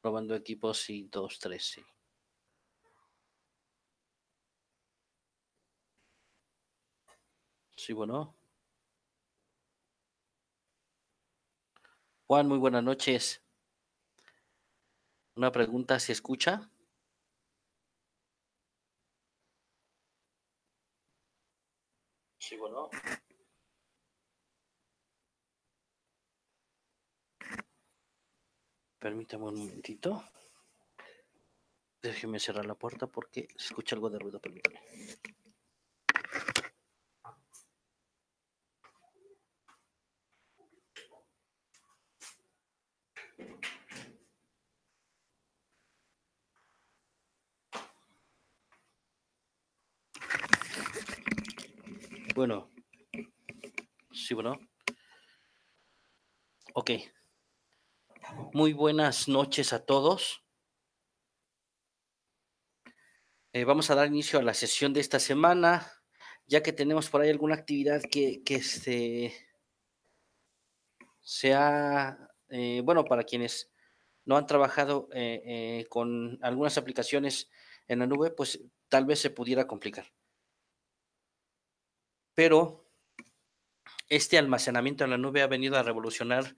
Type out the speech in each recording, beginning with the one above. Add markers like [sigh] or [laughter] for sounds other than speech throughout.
Probando equipos y Dos, tres, sí. Sí, bueno. Juan, muy buenas noches. Una pregunta, ¿se escucha? Sí, bueno. Permítame un momentito. Déjeme cerrar la puerta porque se escucha algo de ruido, permítame. Bueno, sí, bueno. Ok muy buenas noches a todos. Eh, vamos a dar inicio a la sesión de esta semana, ya que tenemos por ahí alguna actividad que, que este, sea, eh, bueno, para quienes no han trabajado eh, con algunas aplicaciones en la nube, pues tal vez se pudiera complicar. Pero este almacenamiento en la nube ha venido a revolucionar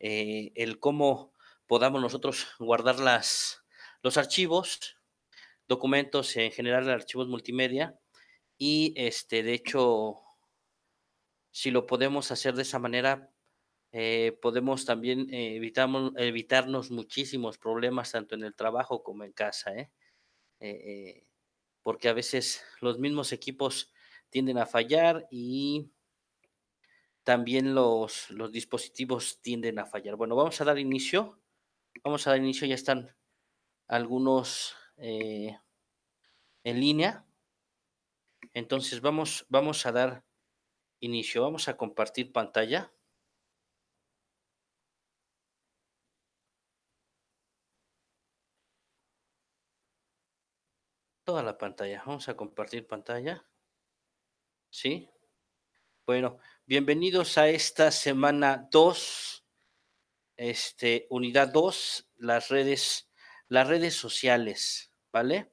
el cómo podamos nosotros guardar las, los archivos, documentos en general, archivos multimedia. Y este, de hecho, si lo podemos hacer de esa manera, eh, podemos también eh, evitamos, evitarnos muchísimos problemas, tanto en el trabajo como en casa. ¿eh? porque a veces los mismos equipos tienden a fallar y también los, los dispositivos tienden a fallar. Bueno, vamos a dar inicio vamos a dar inicio, ya están algunos eh, en línea. Entonces vamos, vamos a dar inicio, vamos a compartir pantalla. Toda la pantalla, vamos a compartir pantalla. ¿Sí? Bueno, bienvenidos a esta semana 2 este, unidad 2, las redes, las redes sociales, ¿vale?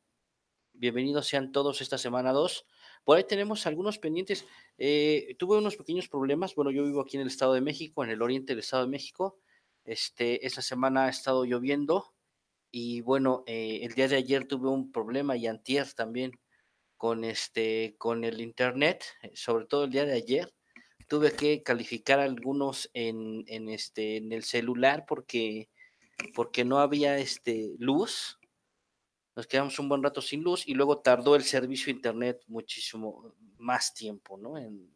Bienvenidos sean todos esta semana 2. Por ahí tenemos algunos pendientes. Eh, tuve unos pequeños problemas. Bueno, yo vivo aquí en el Estado de México, en el oriente del Estado de México. Este, esta semana ha estado lloviendo y bueno, eh, el día de ayer tuve un problema y antier también con este, con el internet, sobre todo el día de ayer tuve que calificar algunos en, en, este, en el celular porque, porque no había este, luz. Nos quedamos un buen rato sin luz y luego tardó el servicio internet muchísimo más tiempo, ¿no? En,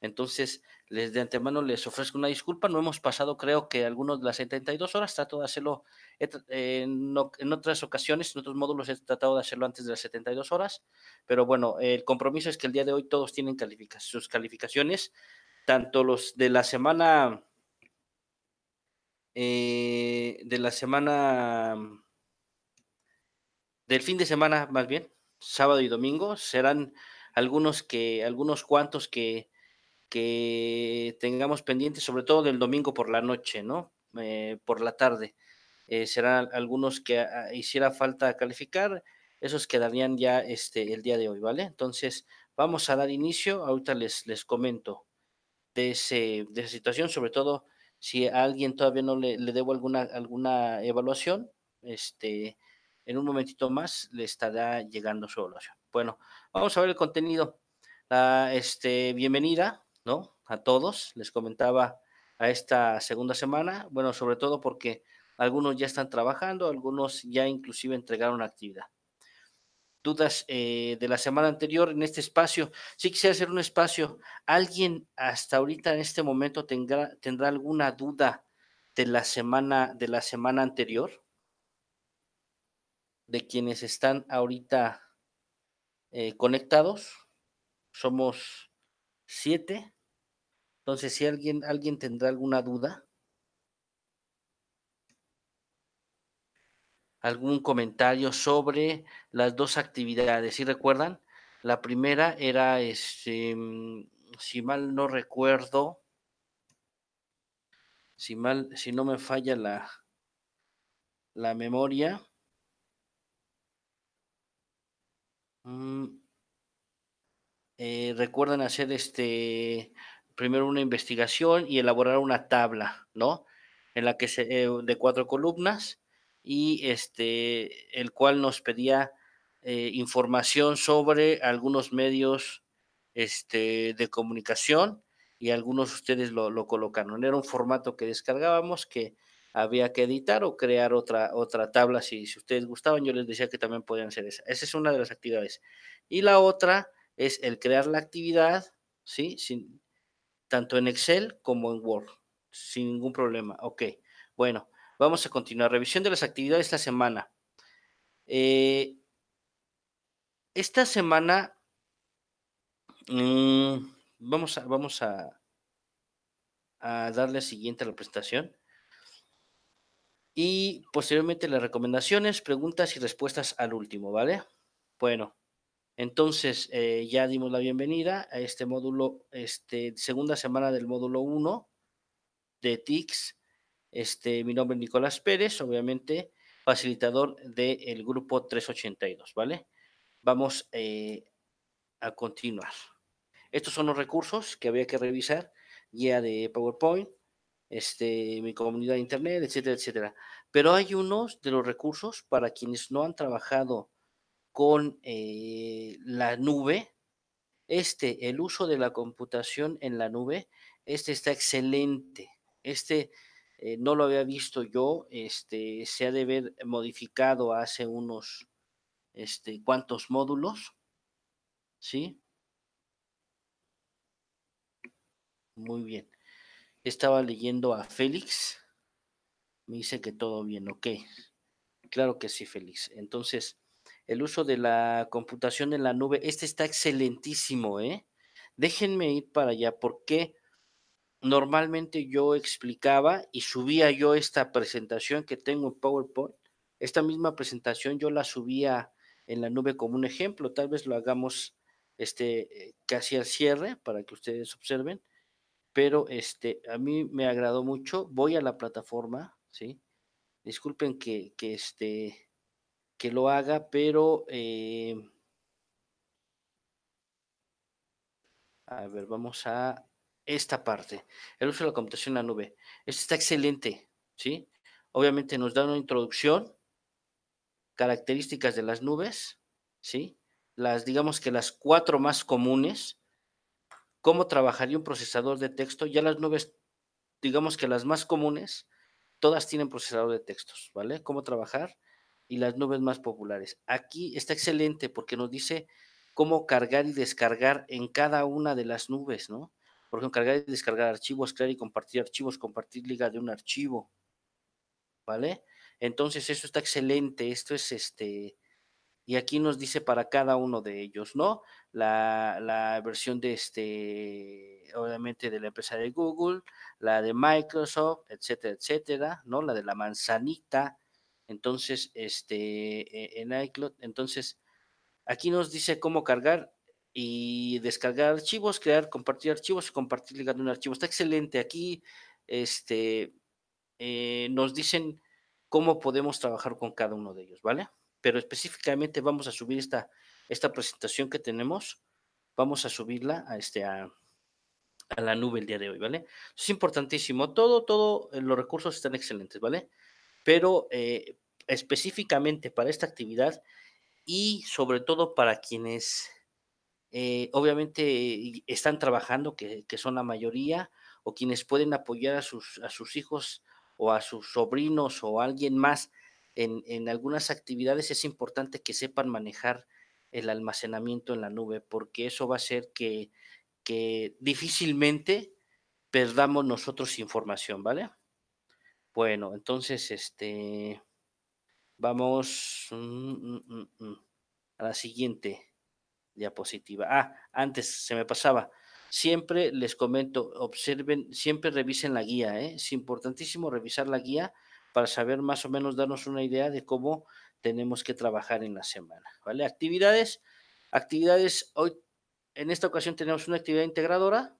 entonces, les de antemano les ofrezco una disculpa. No hemos pasado, creo que algunos de las 72 horas. Trato de hacerlo en, otras ocasiones, en otros módulos he tratado de hacerlo antes de las 72 horas. Pero bueno, el compromiso es que el día de hoy todos tienen sus calificaciones tanto los de la semana eh, de la semana del fin de semana más bien sábado y domingo serán algunos que algunos cuantos que que tengamos pendientes sobre todo del domingo por la noche no eh, por la tarde eh, serán algunos que ah, hiciera falta calificar esos quedarían ya este el día de hoy vale entonces vamos a dar inicio ahorita les les comento de, ese, de esa situación, sobre todo si a alguien todavía no le, debo alguna, alguna evaluación, este, en un momentito más le estará llegando su evaluación. Bueno, vamos a ver el contenido. La, ah, este, bienvenida, ¿no? A todos, les comentaba a esta segunda semana, bueno, sobre todo porque algunos ya están trabajando, algunos ya inclusive entregaron actividad dudas eh, de la semana anterior en este espacio. si quisiera hacer un espacio. ¿Alguien hasta ahorita en este momento tendrá, tendrá alguna duda de la semana, de la semana anterior? De quienes están ahorita eh, conectados. Somos siete. Entonces, si alguien, alguien tendrá alguna duda. algún comentario sobre las dos actividades. ¿Sí recuerdan, la primera era, este, mm, si mal no recuerdo, si mal, si no me falla la, la memoria. Mm, eh, recuerdan hacer este primero una investigación y elaborar una tabla, ¿no? En la que se, eh, de cuatro columnas y este, el cual nos pedía eh, información sobre algunos medios este, de comunicación y algunos de ustedes lo, colocaron. Era un formato que descargábamos que había que editar o crear otra, otra tabla si, si ustedes gustaban. Yo les decía que también podían hacer esa. Esa es una de las actividades. Y la otra es el crear la actividad, ¿sí? Sin, tanto en Excel como en Word, sin ningún problema. Ok, bueno, Vamos a continuar. Revisión de las actividades esta semana. Eh, esta semana mm, vamos, a, vamos a, darle siguiente a la presentación. Y posteriormente las recomendaciones, preguntas y respuestas al último, ¿vale? Bueno, entonces eh, ya dimos la bienvenida a este módulo, este, segunda semana del módulo 1 de TICS. Este, mi nombre es Nicolás Pérez, obviamente facilitador del grupo 382, ¿vale? Vamos eh, a continuar. Estos son los recursos que había que revisar, guía de PowerPoint, este, mi comunidad de Internet, etcétera, etcétera. Pero hay unos de los recursos para quienes no han trabajado con eh, la nube, este, el uso de la computación en la nube, este está excelente. Este eh, no lo había visto yo, este, se ha de ver modificado hace unos este, cuantos módulos, ¿sí? Muy bien. Estaba leyendo a Félix, me dice que todo bien, ok. Claro que sí, Félix. Entonces, el uso de la computación en la nube, este está excelentísimo, ¿eh? Déjenme ir para allá, ¿por qué? normalmente yo explicaba y subía yo esta presentación que tengo en PowerPoint. Esta misma presentación yo la subía en la nube como un ejemplo. Tal vez lo hagamos este, eh, casi al cierre para que ustedes observen. Pero este, a mí me agradó mucho. Voy a la plataforma, ¿sí? Disculpen que, que este, que lo haga, pero... Eh, a ver, vamos a esta parte, el uso de la computación en la nube. Esto está excelente, ¿sí? Obviamente nos da una introducción, características de las nubes, ¿sí? Las, digamos que las cuatro más comunes, cómo trabajaría un procesador de texto, ya las nubes, digamos que las más comunes, todas tienen procesador de textos, ¿vale? Cómo trabajar y las nubes más populares. Aquí está excelente porque nos dice cómo cargar y descargar en cada una de las nubes, ¿no? Por ejemplo, cargar y descargar archivos, crear y compartir archivos, compartir liga de un archivo. ¿Vale? Entonces, eso está excelente. Esto es este. Y aquí nos dice para cada uno de ellos, ¿no? La, la versión de este, obviamente de la empresa de Google, la de Microsoft, etcétera, etcétera, ¿no? La de la manzanita. Entonces, este, e, en iCloud, entonces, aquí nos dice cómo cargar y descargar archivos, crear, compartir archivos, compartir ligando un archivo. Está excelente. Aquí este, eh, nos dicen cómo podemos trabajar con cada uno de ellos, ¿vale? Pero específicamente vamos a subir esta, esta presentación que tenemos, vamos a subirla a, este, a, la nube el día de hoy, ¿vale? Es importantísimo. Todo, todo, eh, los recursos están excelentes, ¿vale? Pero eh, específicamente para esta actividad y sobre todo para quienes eh, obviamente están trabajando, que, son la mayoría, o quienes pueden apoyar a sus, a sus hijos o a sus sobrinos o a alguien más en, algunas actividades, es importante que sepan manejar el almacenamiento en la nube, porque eso va a hacer que, que difícilmente perdamos nosotros información, ¿vale? Bueno, entonces, este, vamos mm, mm, mm, a la siguiente diapositiva. Ah, antes se me pasaba. Siempre les comento, observen, siempre revisen la guía. ¿eh? Es importantísimo revisar la guía para saber más o menos darnos una idea de cómo tenemos que trabajar en la semana. ¿Vale? Actividades. Actividades. Hoy, en esta ocasión, tenemos una actividad integradora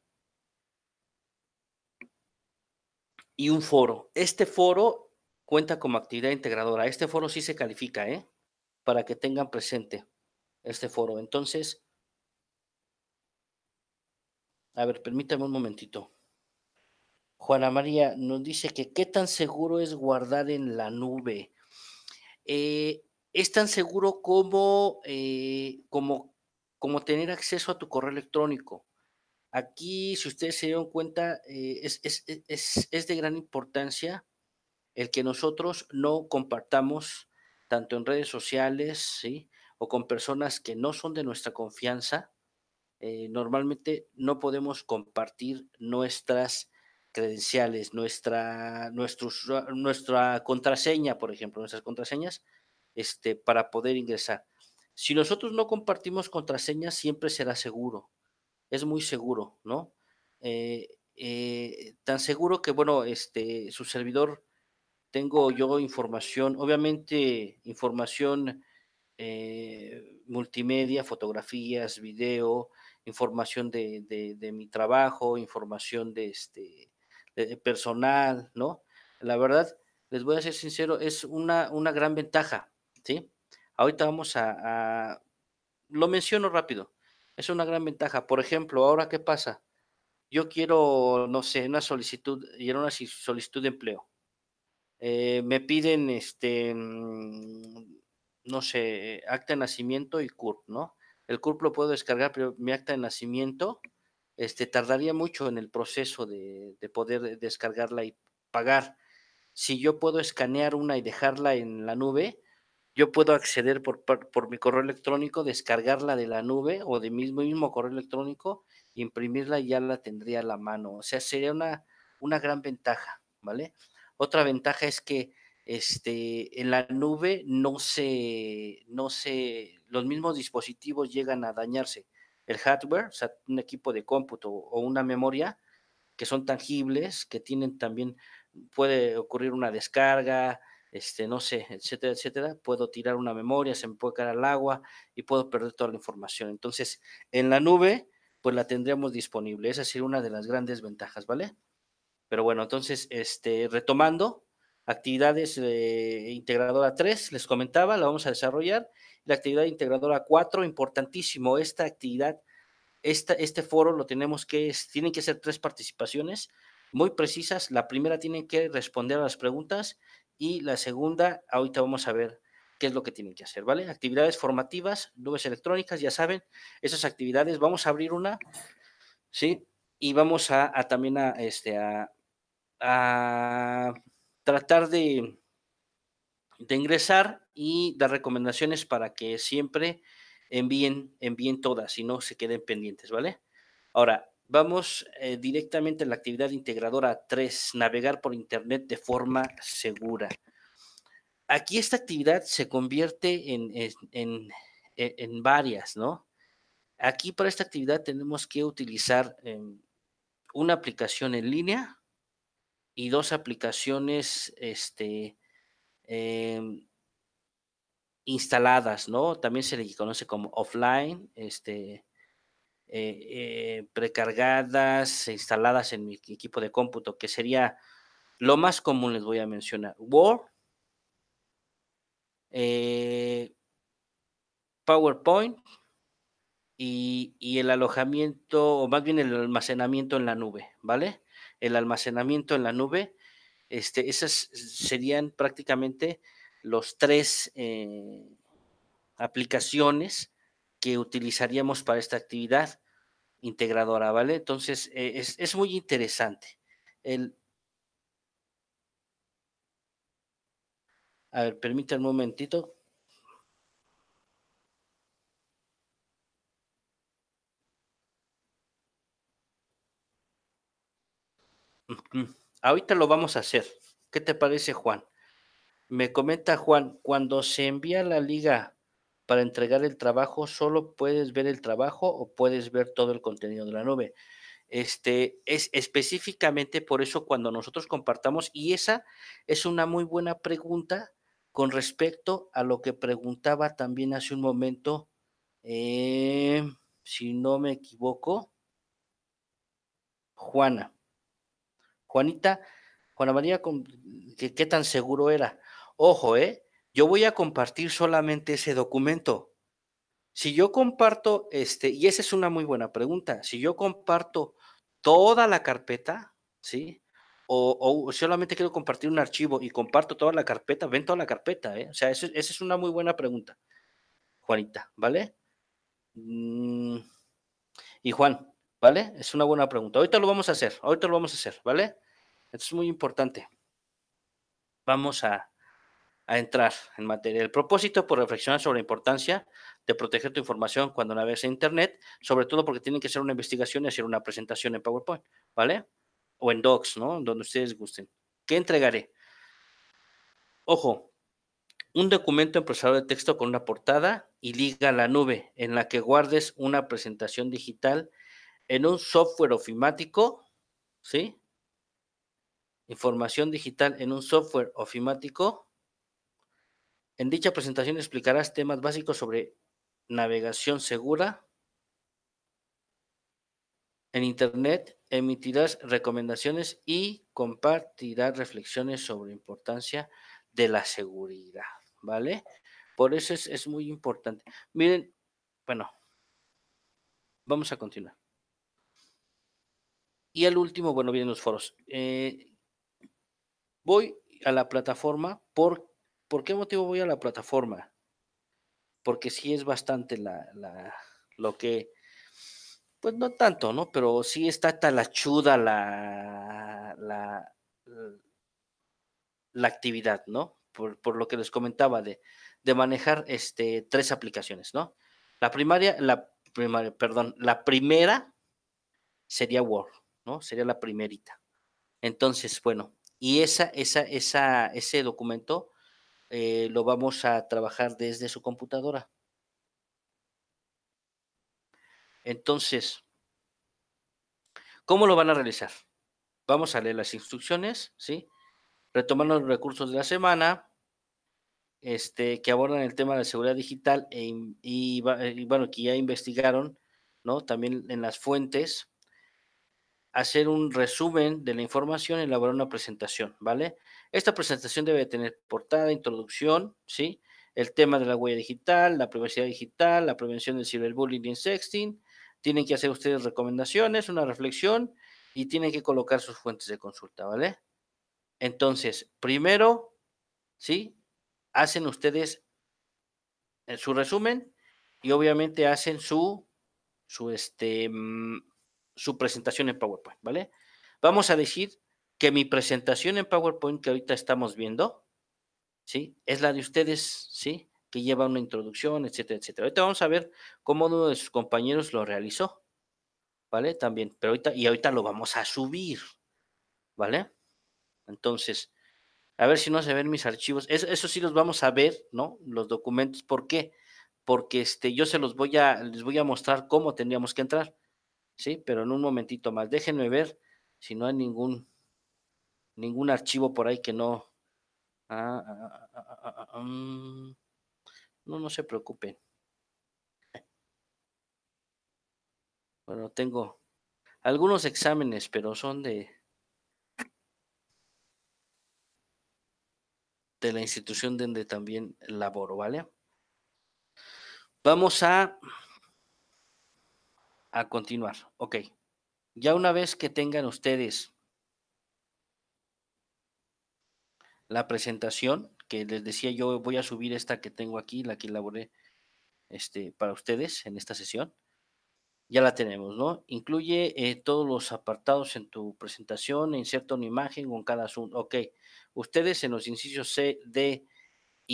y un foro. Este foro cuenta como actividad integradora. Este foro sí se califica, ¿eh? Para que tengan presente este foro. Entonces, a ver, permítame un momentito. Juana María nos dice que qué tan seguro es guardar en la nube. Eh, es tan seguro como, eh, como, como tener acceso a tu correo electrónico. Aquí, si ustedes se dieron cuenta, eh, es, es, de gran importancia el que nosotros no compartamos tanto en redes sociales, ¿sí? o con personas que no son de nuestra confianza, eh, normalmente no podemos compartir nuestras credenciales, nuestra, ah, nuestra contraseña, por ejemplo, nuestras contraseñas, este, para poder ingresar. Si nosotros no compartimos contraseñas, siempre será seguro. Es muy seguro, ¿no? Eh, eh, tan seguro que, bueno, este, su servidor, tengo yo información, obviamente información eh, multimedia, fotografías, video, información de, mi trabajo, información de este personal, ¿no? La verdad, les voy a ser sincero, es una, una gran ventaja, ¿sí? Ahorita vamos a, Lo menciono rápido, es una gran ventaja. Por ejemplo, ahora, ¿qué pasa? Yo quiero, no sé, una solicitud, y era una solicitud de empleo. Eh, me piden, este, mm, no sé, eh, acta de nacimiento y CURP, ¿no? El CURP lo puedo descargar, pero mi acta de nacimiento este, tardaría mucho en el proceso de, poder descargarla y pagar. Si yo puedo escanear una y dejarla en la nube, yo puedo acceder por, mi correo electrónico, descargarla de la nube o de mi mismo correo electrónico, imprimirla y ya la tendría a la mano. O sea, sería una, una gran ventaja, ¿vale? Otra ventaja es que este, en la nube no se, no se, los mismos dispositivos llegan a dañarse. El hardware, o sea, un equipo de cómputo o una memoria que son tangibles, que tienen también, puede ocurrir una descarga, este, no sé, etcétera, etcétera. Puedo tirar una memoria, se me puede caer al agua y puedo perder toda la información. Entonces, en la nube, pues la tendremos disponible. Esa sería una de las grandes ventajas, ¿vale? Pero bueno, entonces, este, retomando, actividades eh, integradora 3, les comentaba, la vamos a desarrollar. La actividad integradora 4, importantísimo, esta actividad, esta, este foro lo tenemos que, tienen que ser tres participaciones muy precisas. La primera tienen que responder a las preguntas y la segunda, ahorita vamos a ver qué es lo que tienen que hacer, ¿vale? Actividades formativas, nubes electrónicas, ya saben, esas actividades, vamos a abrir una, ¿sí? Y vamos a, también a, este, a tratar de, de ingresar y dar recomendaciones para que siempre envíen, envíen todas y no se queden pendientes, ¿vale? Ahora, vamos eh, directamente a la actividad integradora 3, navegar por Internet de forma segura. Aquí esta actividad se convierte en, en, en, e, varias, ¿no? Aquí para esta actividad tenemos que utilizar em, una aplicación en línea, y dos aplicaciones este, em, instaladas, ¿no? También se le conoce como offline, este, eh, eh, precargadas, instaladas en mi equipo de cómputo, que sería lo más común, les voy a mencionar, Word, eh, PowerPoint, y, y, el alojamiento, o más bien el almacenamiento en la nube, ¿vale? el almacenamiento en la nube. Este, esas serían prácticamente los tres eh, aplicaciones que utilizaríamos para esta actividad integradora, ¿vale? Entonces, eh, es, muy interesante. El... A ver, permítanme un momentito. Ahorita lo vamos a hacer. ¿Qué te parece, Juan? Me comenta Juan, cuando se envía la liga para entregar el trabajo, solo puedes ver el trabajo o puedes ver todo el contenido de la nube. Este es específicamente por eso cuando nosotros compartamos y esa es una muy buena pregunta con respecto a lo que preguntaba también hace un momento, eh, si no me equivoco, Juana. Juanita, Juana María, ¿qué, tan seguro era? Ojo, ¿eh? Yo voy a compartir solamente ese documento. Si yo comparto, este, y esa es una muy buena pregunta, si yo comparto toda la carpeta, ¿sí? O, o, solamente quiero compartir un archivo y comparto toda la carpeta, ven toda la carpeta, ¿eh? O sea, esa es una muy buena pregunta, Juanita, ¿vale? Mm, y Juan, ¿Vale? Es una buena pregunta. Ahorita lo vamos a hacer, ahorita lo vamos a hacer, ¿vale? Esto es muy importante. Vamos a, entrar en materia. El propósito por reflexionar sobre la importancia de proteger tu información cuando navegas en Internet, sobre todo porque tienen que hacer una investigación y hacer una presentación en PowerPoint, ¿vale? O en Docs, ¿no? Donde ustedes gusten. ¿Qué entregaré? Ojo, un documento en procesador de texto con una portada y liga a la nube en la que guardes una presentación digital en un software ofimático, ¿sí? Información digital en un software ofimático. En dicha presentación explicarás temas básicos sobre navegación segura. En Internet emitirás recomendaciones y compartirás reflexiones sobre importancia de la seguridad, ¿vale? Por eso es, es muy importante. Miren, bueno, vamos a continuar. Y el último, bueno, vienen los foros. Eh, voy a la plataforma. ¿Por, ¿Por qué motivo voy a la plataforma? Porque sí es bastante la, la lo que, pues no tanto, ¿no? Pero sí está talachuda la, la, la, la actividad, ¿no? Por, lo que les comentaba de, de manejar este, tres aplicaciones, ¿no? La primaria, la primaria, perdón, la primera sería Word. ¿no? Sería la primerita. Entonces, bueno, y esa, esa, esa, ese documento eh, lo vamos a trabajar desde su computadora. Entonces, ¿cómo lo van a realizar? Vamos a leer las instrucciones, ¿sí? Retomando los recursos de la semana, este, que abordan el tema de la seguridad digital e y, y, bueno, que ya investigaron, ¿no? También en las fuentes hacer un resumen de la información, y elaborar una presentación, ¿vale? Esta presentación debe tener portada, introducción, ¿sí? El tema de la huella digital, la privacidad digital, la prevención del ciberbullying y sexting. Tienen que hacer ustedes recomendaciones, una reflexión y tienen que colocar sus fuentes de consulta, ¿vale? Entonces, primero, ¿sí? Hacen ustedes eh, su resumen y obviamente hacen su, su este, mm, su presentación en PowerPoint, ¿vale? Vamos a decir que mi presentación en PowerPoint que ahorita estamos viendo, ¿sí? Es la de ustedes, ¿sí? Que lleva una introducción, etcétera, etcétera. Ahorita vamos a ver cómo uno de sus compañeros lo realizó, ¿vale? También, pero ahorita, y ahorita lo vamos a subir, ¿vale? Entonces, a ver si no se ven mis archivos. Eso, sí los vamos a ver, ¿no? Los documentos. ¿Por qué? Porque este, yo se los voy a, les voy a mostrar cómo tendríamos que entrar sí, pero en un momentito más. Déjenme ver si no hay ningún, ningún archivo por ahí que no. Ah, ah, ah, mm. no, no se preocupen. Bueno, tengo algunos exámenes, pero son de, de la institución donde también laboro, ¿vale? Vamos a a continuar. Ok. Ya una vez que tengan ustedes la presentación, que les decía yo voy a subir esta que tengo aquí, la que elaboré este, para ustedes en esta sesión. Ya la tenemos, ¿no? Incluye eh, todos los apartados en tu presentación, inserta una imagen con cada asunto. Ok, ustedes en los incisos C, D,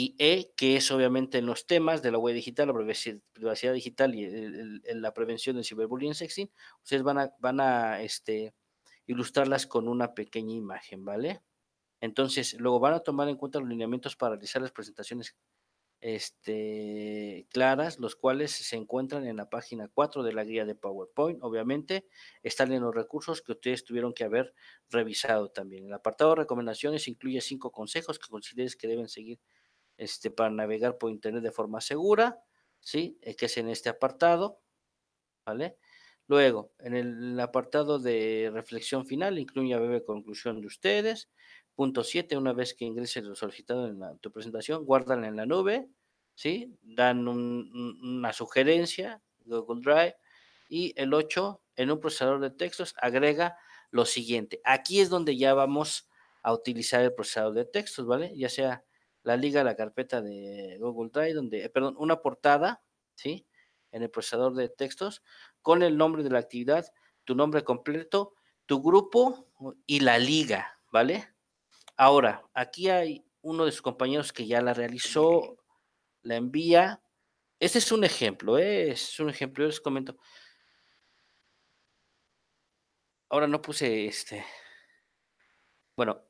y E, que es obviamente en los temas de la web digital, la privacidad digital y la prevención del ciberbullying sexting, ustedes van a, van a este, ilustrarlas con una pequeña imagen, ¿vale? Entonces, luego van a tomar en cuenta los lineamientos para realizar las presentaciones este, claras, los cuales se encuentran en la página 4 de la guía de PowerPoint. Obviamente, están en los recursos que ustedes tuvieron que haber revisado también. El apartado de recomendaciones incluye cinco consejos que consideres que deben seguir este, para navegar por Internet de forma segura, ¿sí? Eh, que es en este apartado, ¿vale? Luego, en el apartado de reflexión final, incluye la breve conclusión de ustedes. Punto 7, una vez que ingrese lo solicitado en tu presentación, guárdala en la nube, ¿sí? Dan una sugerencia, Google Drive. Y el 8, en un procesador de textos, agrega lo siguiente. Aquí es donde ya vamos a utilizar el procesador de textos, ¿vale? Ya sea la liga la carpeta de Google Drive, donde, eh, perdón, una portada, ¿sí? En el procesador de textos, con el nombre de la actividad, tu nombre completo, tu grupo y la liga, ¿vale? Ahora, aquí hay uno de sus compañeros que ya la realizó, la envía. Este es un ejemplo, ¿eh? es un ejemplo, yo les comento. Ahora no puse este. Bueno,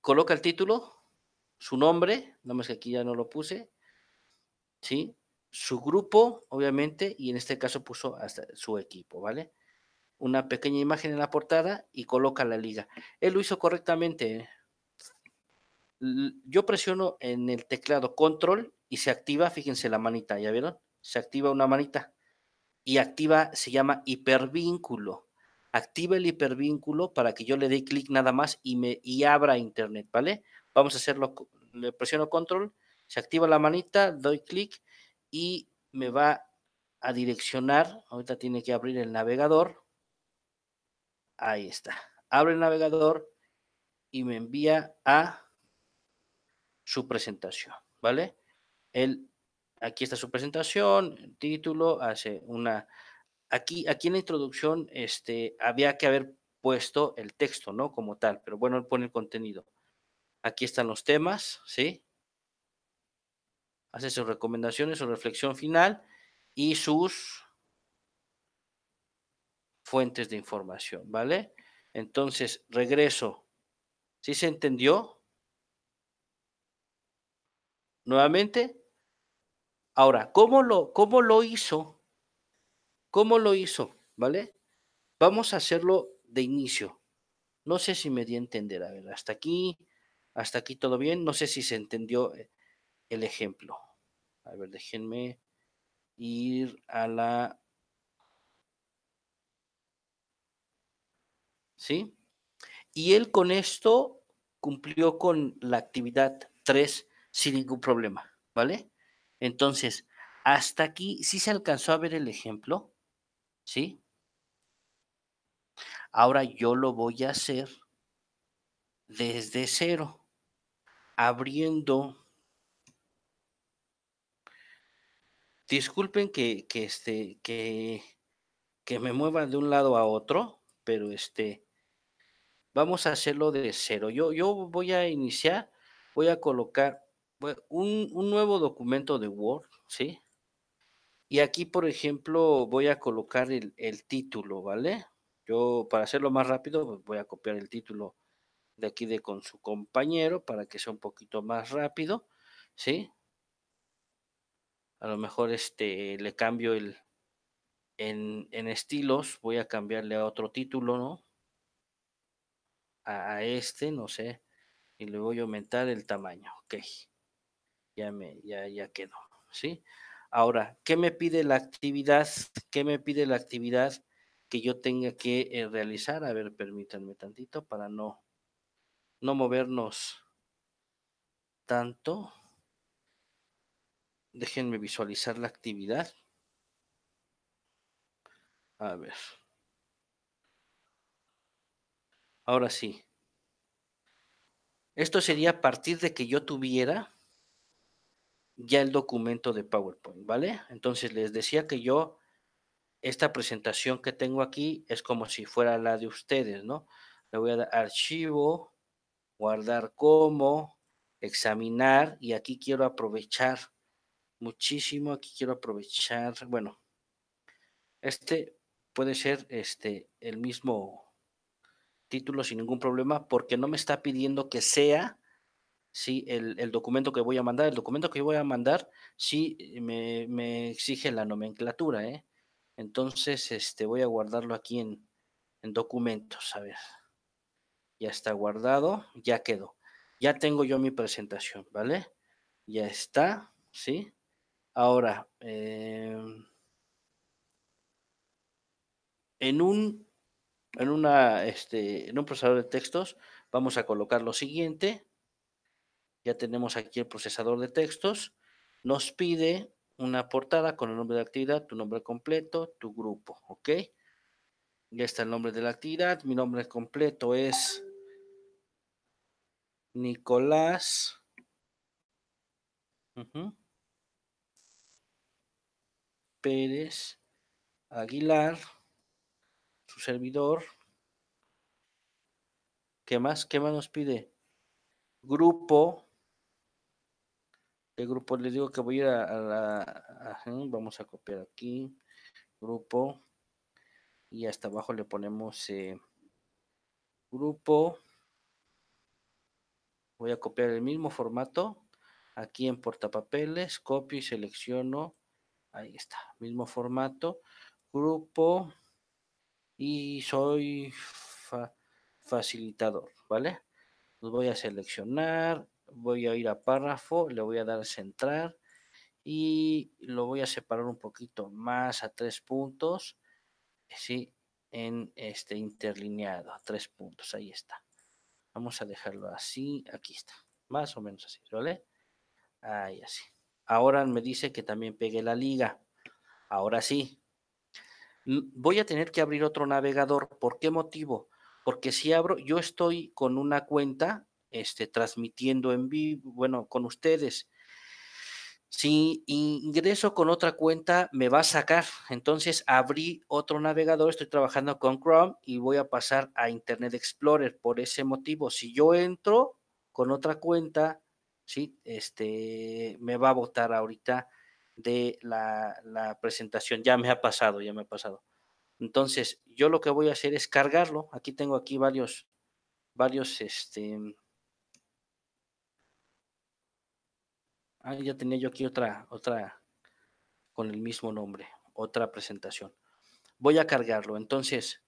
coloca el título, su nombre, nada más que aquí ya no lo puse, ¿sí? Su grupo, obviamente, y en este caso puso hasta su equipo, ¿vale? Una pequeña imagen en la portada y coloca la liga. Él lo hizo correctamente. ¿eh? Yo presiono en el teclado control y se activa, fíjense la manita, ¿ya vieron? Se activa una manita y activa, se llama hipervínculo. Activa el hipervínculo para que yo le dé clic nada más y me y abra internet, ¿vale? Vamos a hacerlo, le presiono control, se activa la manita, doy clic y me va a direccionar. Ahorita tiene que abrir el navegador. Ahí está. Abre el navegador y me envía a su presentación, ¿vale? El, aquí está su presentación, título, hace una... Aquí, aquí en la introducción este, había que haber puesto el texto, ¿no? Como tal, pero bueno, él pone el contenido. Aquí están los temas, ¿sí? Hace sus recomendaciones, su reflexión final y sus fuentes de información, ¿vale? Entonces, regreso. ¿Sí se entendió? Nuevamente. Ahora, ¿cómo lo, lo hizo? ¿Cómo lo hizo? ¿Vale? Vamos a hacerlo de inicio. No sé si me di a entender. A ver, hasta aquí. Hasta aquí todo bien. No sé si se entendió eh, el ejemplo. A ver, déjenme ir a la... ¿Sí? Y él con esto cumplió con la actividad 3 sin ningún problema, ¿vale? Entonces, hasta aquí sí se alcanzó a ver el ejemplo, ¿sí? Ahora yo lo voy a hacer desde cero abriendo. Disculpen que, que, este, que, me mueva de un lado a otro, pero este, vamos a hacerlo de cero. Yo, yo voy a iniciar, voy a colocar un, nuevo documento de Word, ¿sí? Y aquí, por ejemplo, voy a colocar el, título, ¿vale? Yo, para hacerlo más rápido, pues, voy a copiar el título de aquí de con su compañero para que sea un poquito más rápido, ¿sí? A lo mejor este le cambio el en, estilos, voy a cambiarle a otro título, ¿no? A, este, no sé, y le voy a aumentar el tamaño, ok. Ya me, ya, ya quedó, ¿sí? Ahora, ¿qué me pide la actividad? ¿Qué me pide la actividad que yo tenga que eh, realizar? A ver, permítanme tantito para no no movernos tanto. Déjenme visualizar la actividad. A ver. Ahora sí. Esto sería a partir de que yo tuviera ya el documento de PowerPoint, ¿vale? Entonces les decía que yo, esta presentación que tengo aquí es como si fuera la de ustedes, ¿no? Le voy a dar archivo, guardar como, examinar, y aquí quiero aprovechar muchísimo, aquí quiero aprovechar, bueno, este puede ser este, el mismo título sin ningún problema porque no me está pidiendo que sea ¿sí? el, documento que voy a mandar. El documento que voy a mandar sí eh, me, exige la nomenclatura. ¿eh? Entonces este, voy a guardarlo aquí en, en documentos. A ver, ya está guardado, ya quedó. Ya tengo yo mi presentación, ¿vale? Ya está, ¿sí? Ahora, em, en un en una este, en un procesador de textos vamos a colocar lo siguiente. Ya tenemos aquí el procesador de textos. Nos pide una portada con el nombre de actividad, tu nombre completo, tu grupo, ¿ok? Ya está el nombre de la actividad. Mi nombre completo es Nicolás. Pérez Aguilar, su servidor. ¿Qué más? ¿Qué más nos pide? Grupo. El grupo? Le digo que voy a ir a, la... vamos a copiar aquí. Grupo. Y hasta abajo le ponemos eh, grupo. Voy a copiar el mismo formato aquí en portapapeles, copio y selecciono. Ahí está, mismo formato, grupo y soy facilitador, ¿vale? Los voy a seleccionar, voy a ir a párrafo, le voy a dar centrar y lo voy a separar un poquito más a tres puntos, ¿sí? En este interlineado, tres puntos, ahí está. Vamos a dejarlo así. Aquí está. Más o menos así, ¿vale? Ahí así. Ahora me dice que también pegue la liga. Ahora sí. Voy a tener que abrir otro navegador. ¿Por qué motivo? Porque si abro, yo estoy con una cuenta este, transmitiendo en vivo, bueno, con ustedes. Si ingreso con otra cuenta, me va a sacar. Entonces abrí otro navegador, estoy trabajando con Chrome y voy a pasar a Internet Explorer por ese motivo. Si yo entro con otra cuenta, ¿sí? este, me va a votar ahorita de la, presentación. Ya me ha pasado, ya me ha pasado. Entonces, yo lo que voy a hacer es cargarlo. Aquí tengo aquí varios, varios, este, Ah, ya tenía yo aquí otra, otra con el mismo nombre, otra presentación. Voy a cargarlo. Entonces,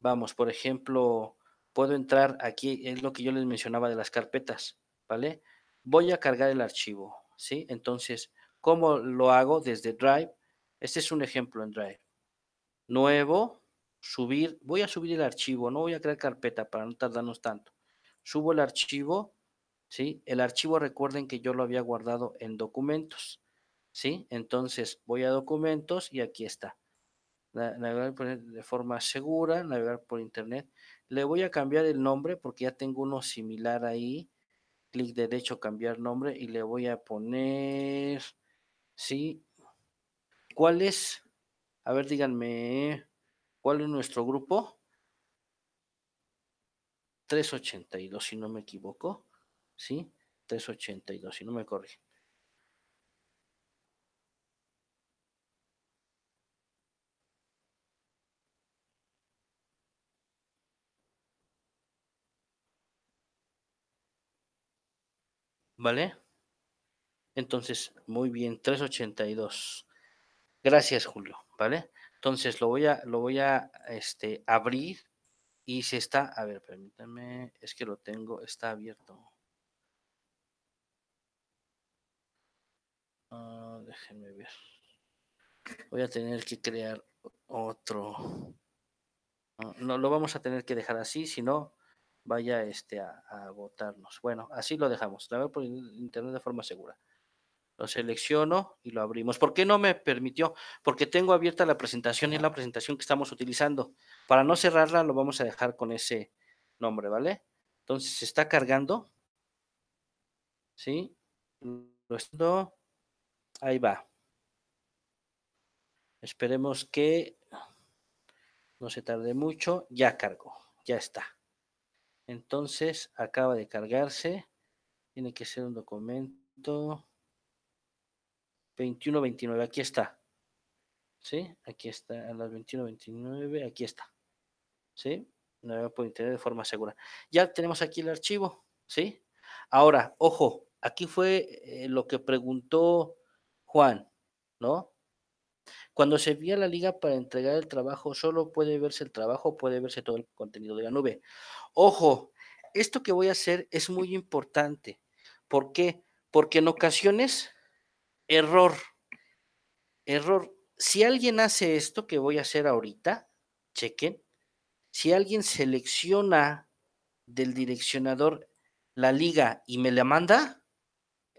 vamos, por ejemplo, puedo entrar aquí, es lo que yo les mencionaba de las carpetas, ¿vale? Voy a cargar el archivo, ¿sí? Entonces, ¿cómo lo hago desde Drive? Este es un ejemplo en Drive. Nuevo, subir, voy a subir el archivo, no voy a crear carpeta para no tardarnos tanto. Subo el archivo, ¿sí? El archivo recuerden que yo lo había guardado en documentos, ¿sí? Entonces voy a documentos y aquí está. Navegar de forma segura, navegar por internet. Le voy a cambiar el nombre porque ya tengo uno similar ahí. Clic derecho, cambiar nombre y le voy a poner, ¿sí? ¿Cuál es? A ver, díganme, ¿cuál es nuestro grupo? 382, si no me equivoco. ¿sí? 382, si no me corrige. ¿Vale? Entonces, muy bien, 382. Gracias, Julio, ¿vale? Entonces lo voy a, lo voy a este, abrir y si está, a ver, permítanme, es que lo tengo, está abierto. Ah, déjenme ver. Voy a tener que crear otro. Ah, no, lo vamos a tener que dejar así, si no, vaya este, a, agotarnos. Bueno, así lo dejamos. ver, por internet de forma segura. Lo selecciono y lo abrimos. ¿Por qué no me permitió? Porque tengo abierta la presentación y es la presentación que estamos utilizando. Para no cerrarla, lo vamos a dejar con ese nombre, ¿vale? Entonces, se está cargando. ¿Sí? Lo estoy... Ahí va. Esperemos que no se tarde mucho. Ya cargó, ya está. Entonces acaba de cargarse. Tiene que ser un documento 2129. Aquí está. ¿Sí? Aquí está. A las 2129. Aquí está. ¿Sí? No poder tener de forma segura. Ya tenemos aquí el archivo. ¿Sí? Ahora, ojo, aquí fue eh, lo que preguntó Juan, ¿no? Cuando se envía la liga para entregar el trabajo, solo puede verse el trabajo, puede verse todo el contenido de la nube. Ojo, esto que voy a hacer es muy importante. ¿Por qué? Porque en ocasiones, error, error. Si alguien hace esto que voy a hacer ahorita, chequen, si alguien selecciona del direccionador la liga y me la manda,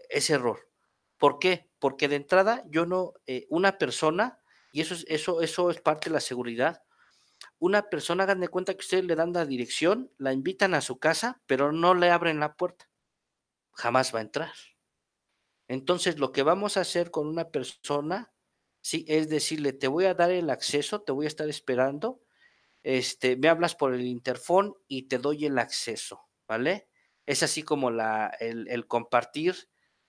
es error. ¿Por qué? porque de entrada yo no, eh, una persona, y eso es, eso, eso es parte de la seguridad, una persona, hagan de cuenta que ustedes le dan la dirección, la invitan a su casa, pero no le abren la puerta, jamás va a entrar. Entonces, lo que vamos a hacer con una persona, sí, es decirle, te voy a dar el acceso, te voy a estar esperando, este, me hablas por el interfón y te doy el acceso, ¿vale? Es así como la, el compartir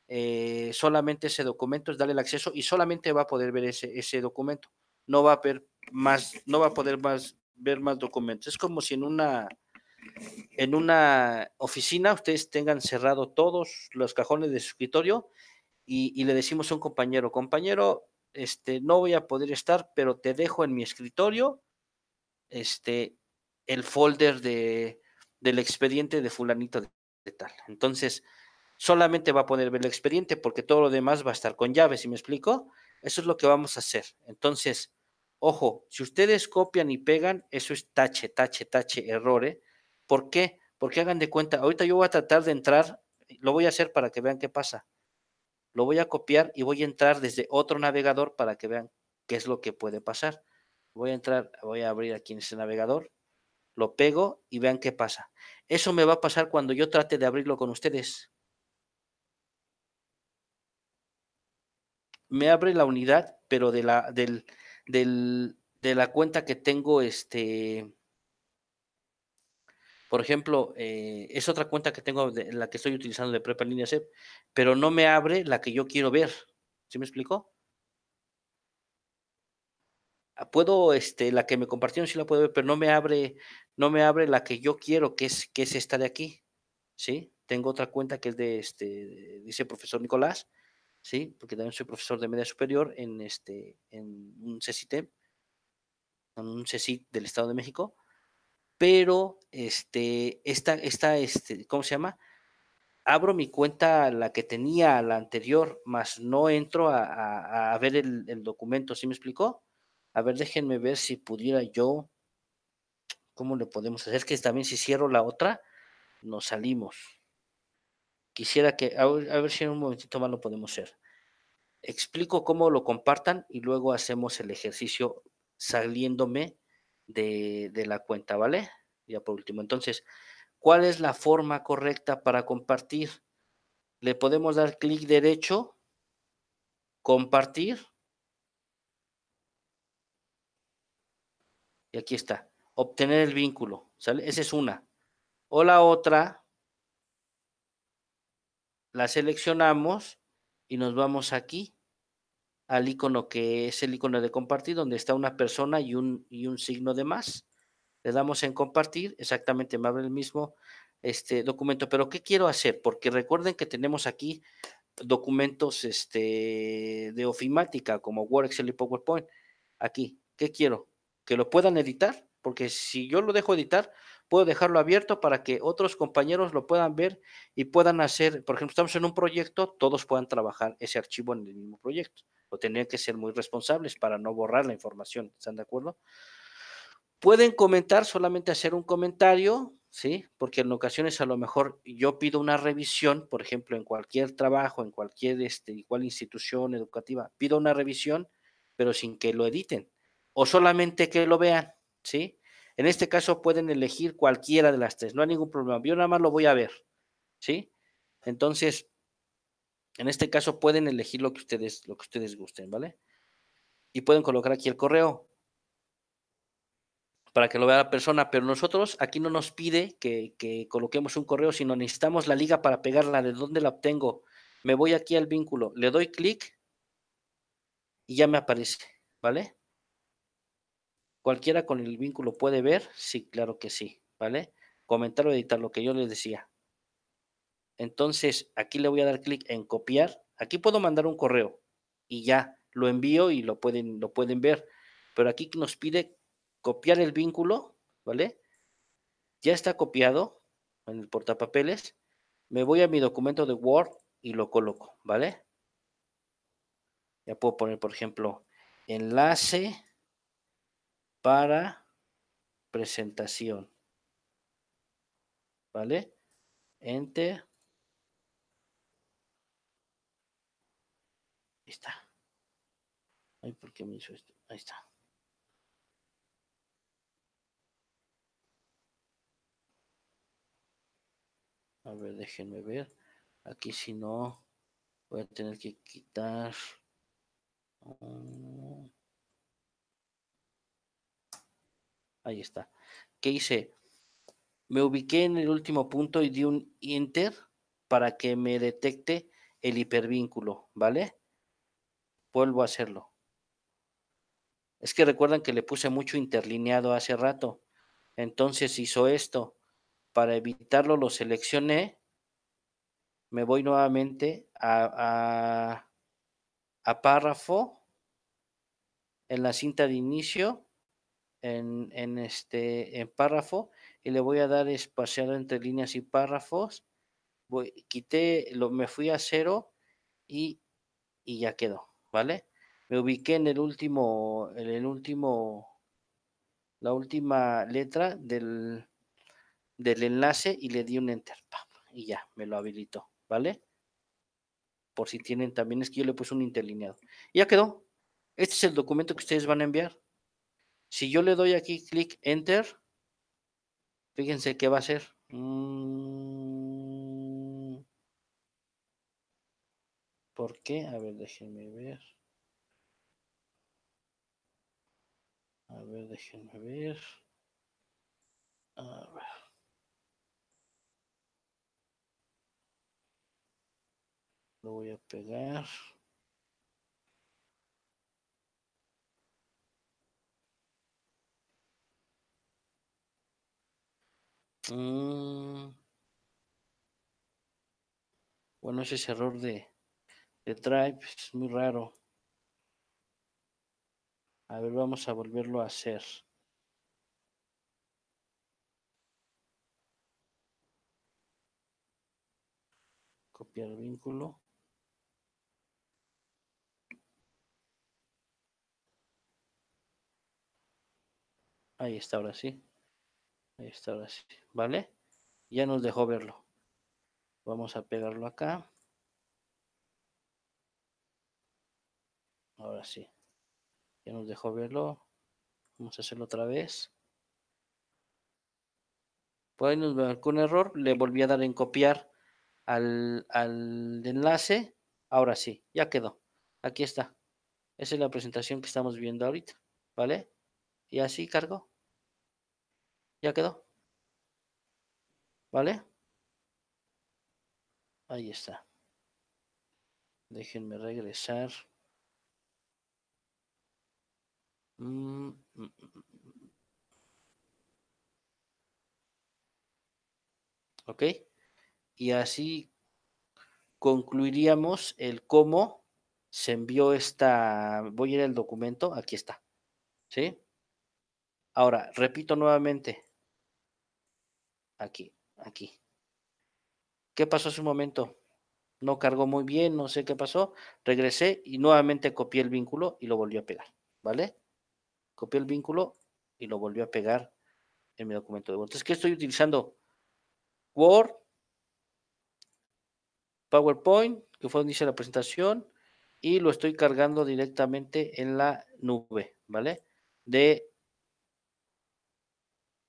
eh, solamente ese documento, es darle el acceso y solamente va a poder ver ese, ese documento. No va a ver más, no va a poder más ver más documentos. Es como si en una en una oficina ustedes tengan cerrado todos los cajones de su escritorio y, le decimos a un compañero, compañero, este, no voy a poder estar, pero te dejo en mi escritorio este, el folder de, del expediente de fulanito de tal. Entonces, solamente va a poder ver el expediente porque todo lo demás va a estar con llaves, y me explico? Eso es lo que vamos a hacer. Entonces, ojo, si ustedes copian y pegan, eso es tache, tache, tache, errores. ¿eh? ¿Por qué? Porque hagan de cuenta, ahorita yo voy a tratar de entrar, lo voy a hacer para que vean qué pasa. Lo voy a copiar y voy a entrar desde otro navegador para que vean qué es lo que puede pasar. Voy a entrar, voy a abrir aquí en ese navegador, lo pego y vean qué pasa. Eso me va a pasar cuando yo trate de abrirlo con ustedes. me abre la unidad, pero de la, del, de la cuenta que tengo, este, por ejemplo, eh, es otra cuenta que tengo, la que estoy utilizando de prepa línea SEP, pero no me abre la que yo quiero ver. ¿Sí me explicó? Ah, puedo, este, la que me compartieron sí la puedo ver, pero no me abre, no me abre la que yo quiero, que es, que es esta de aquí. ¿Sí? Tengo otra cuenta que es de este, dice el profesor Nicolás, ¿sí? porque también soy profesor de media superior en, este, en un CECIT, en un CECIT del Estado de México, pero este, esta, esta, este, ¿cómo se llama? Abro mi cuenta, la que tenía, la anterior, más no entro a, ver el, documento, ¿sí me explicó? A ver, déjenme ver si pudiera yo, ¿cómo le podemos hacer? Que también si cierro la otra, nos salimos. Quisiera que, a ver, si en un momentito más lo podemos hacer. Explico cómo lo compartan y luego hacemos el ejercicio saliéndome de, de la cuenta, ¿vale? Ya por último. Entonces, ¿cuál es la forma correcta para compartir? Le podemos dar clic derecho, compartir. Y aquí está, obtener el vínculo, ¿sale? Esa es una. O la otra la seleccionamos y nos vamos aquí al icono que es el icono de compartir, donde está una persona y un, un signo de más. Le damos en compartir, exactamente me abre el mismo este documento. Pero ¿qué quiero hacer? Porque recuerden que tenemos aquí documentos este, de ofimática como Word, Excel y PowerPoint. Aquí, ¿qué quiero? Que lo puedan editar, porque si yo lo dejo editar, puedo dejarlo abierto para que otros compañeros lo puedan ver y puedan hacer, por ejemplo, estamos en un proyecto, todos puedan trabajar ese archivo en el mismo proyecto. O tendrían que ser muy responsables para no borrar la información, ¿están de acuerdo? Pueden comentar, solamente hacer un comentario, ¿sí? Porque en ocasiones a lo mejor yo pido una revisión, por ejemplo, en cualquier trabajo, en cualquier este, institución educativa, pido una revisión, pero sin que lo editen o solamente que lo vean, ¿sí? En este caso pueden elegir cualquiera de las tres, no hay ningún problema. Yo nada más lo voy a ver, ¿sí? Entonces, en este caso pueden elegir lo que ustedes, lo que ustedes gusten, ¿vale? Y pueden colocar aquí el correo para que lo vea la persona, pero nosotros aquí no nos pide que, que coloquemos un correo, sino necesitamos la liga para pegarla. ¿De dónde la obtengo? Me voy aquí al vínculo, le doy clic y ya me aparece, ¿vale? Cualquiera con el vínculo puede ver, sí, claro que sí, ¿vale? Comentar o editar lo que yo les decía. Entonces, aquí le voy a dar clic en copiar. Aquí puedo mandar un correo y ya lo envío y lo pueden, lo pueden ver. Pero aquí nos pide copiar el vínculo, ¿vale? Ya está copiado en el portapapeles. Me voy a mi documento de Word y lo coloco, ¿vale? Ya puedo poner, por ejemplo, enlace para presentación. ¿Vale? Enter. Ahí está. Ay, ¿por qué me hizo esto? Ahí está. A ver, déjenme ver. Aquí si no, voy a tener que quitar. Mm. Ahí está. ¿Qué hice? Me ubiqué en el último punto y di un enter para que me detecte el hipervínculo, ¿vale? Vuelvo a hacerlo. Es que recuerdan que le puse mucho interlineado hace rato. Entonces hizo esto. Para evitarlo lo seleccioné. Me voy nuevamente a, a, a párrafo en la cinta de inicio en, este en párrafo y le voy a dar espaciado entre líneas y párrafos. quité, lo, me fui a cero y, y ya quedó, ¿vale? Me ubiqué en el último, el último, la última letra del, enlace y le di un enter, y ya, me lo habilitó, ¿vale? Por si tienen también, es que yo le puse un interlineado. ya quedó. Este es el documento que ustedes van a enviar. Si yo le doy aquí clic Enter, fíjense qué va a hacer. Mm. ¿Por qué? A ver, déjenme ver. A ver, déjenme ver. A ver. Lo voy a pegar. Mm. Bueno, ese error de, de Drive es muy raro. A ver, vamos a volverlo a hacer. Copiar vínculo. Ahí está, ahora sí. Ahí está ahora sí, ¿vale? Ya nos dejó verlo. Vamos a pegarlo acá. Ahora sí. Ya nos dejó verlo. Vamos a hacerlo otra vez. Por ahí nos error. Le volví a dar en copiar al, al enlace. Ahora sí, ya quedó. Aquí está. Esa es la presentación que estamos viendo ahorita. ¿Vale? Y así cargo. Ya quedó. ¿Vale? Ahí está. Déjenme regresar. Mm, mm, mm, ¿Ok? Y así concluiríamos el cómo se envió esta... Voy a ir al documento, aquí está. ¿Sí? Ahora, repito nuevamente, Aquí, aquí. ¿Qué pasó hace un momento? No cargó muy bien, no sé qué pasó. Regresé y nuevamente copié el vínculo y lo volvió a pegar, ¿vale? Copié el vínculo y lo volvió a pegar en mi documento de Word. Entonces, ¿qué estoy utilizando? Word, PowerPoint, que fue donde hice la presentación, y lo estoy cargando directamente en la nube, ¿vale? De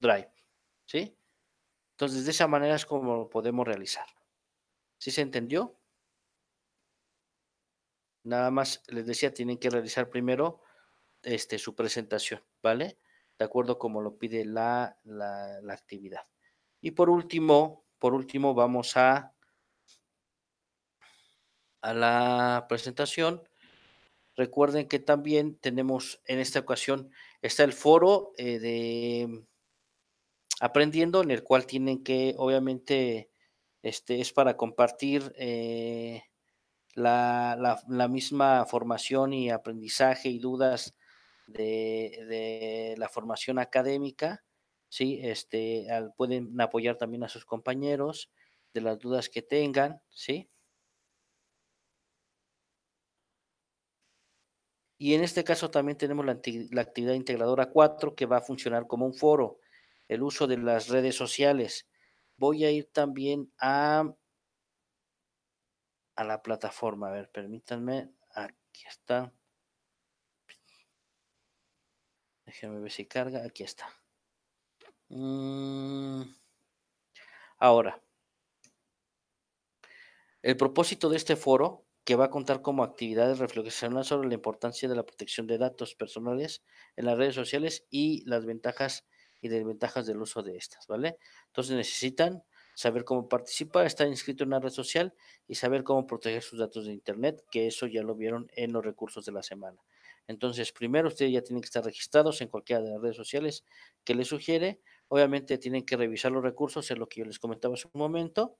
Drive, ¿sí? Entonces, de esa manera es como lo podemos realizar. ¿Sí se entendió? Nada más les decía, tienen que realizar primero este, su presentación, ¿vale? De acuerdo como lo pide la, actividad. Y por último, por último vamos a, a la presentación. Recuerden que también tenemos en esta ocasión, está el foro eh, de aprendiendo, en el cual tienen que, obviamente, este, es para compartir eh, la, misma formación y aprendizaje y dudas de, la formación académica, ¿sí? Este, pueden apoyar también a sus compañeros de las dudas que tengan, ¿sí? Y en este caso también tenemos la, actividad integradora 4 que va a funcionar como un foro el uso de las redes sociales. Voy a ir también a, a la plataforma. A ver, permítanme. Aquí está. Déjenme ver si carga. Aquí está. Mm. Ahora, el propósito de este foro, que va a contar como actividades reflexionar sobre la importancia de la protección de datos personales en las redes sociales y las ventajas y ventajas del uso de estas, ¿vale? Entonces necesitan saber cómo participar, estar inscrito en una red social y saber cómo proteger sus datos de Internet, que eso ya lo vieron en los recursos de la semana. Entonces, primero ustedes ya tienen que estar registrados en cualquiera de las redes sociales que les sugiere. Obviamente tienen que revisar los recursos, es lo que yo les comentaba hace un momento,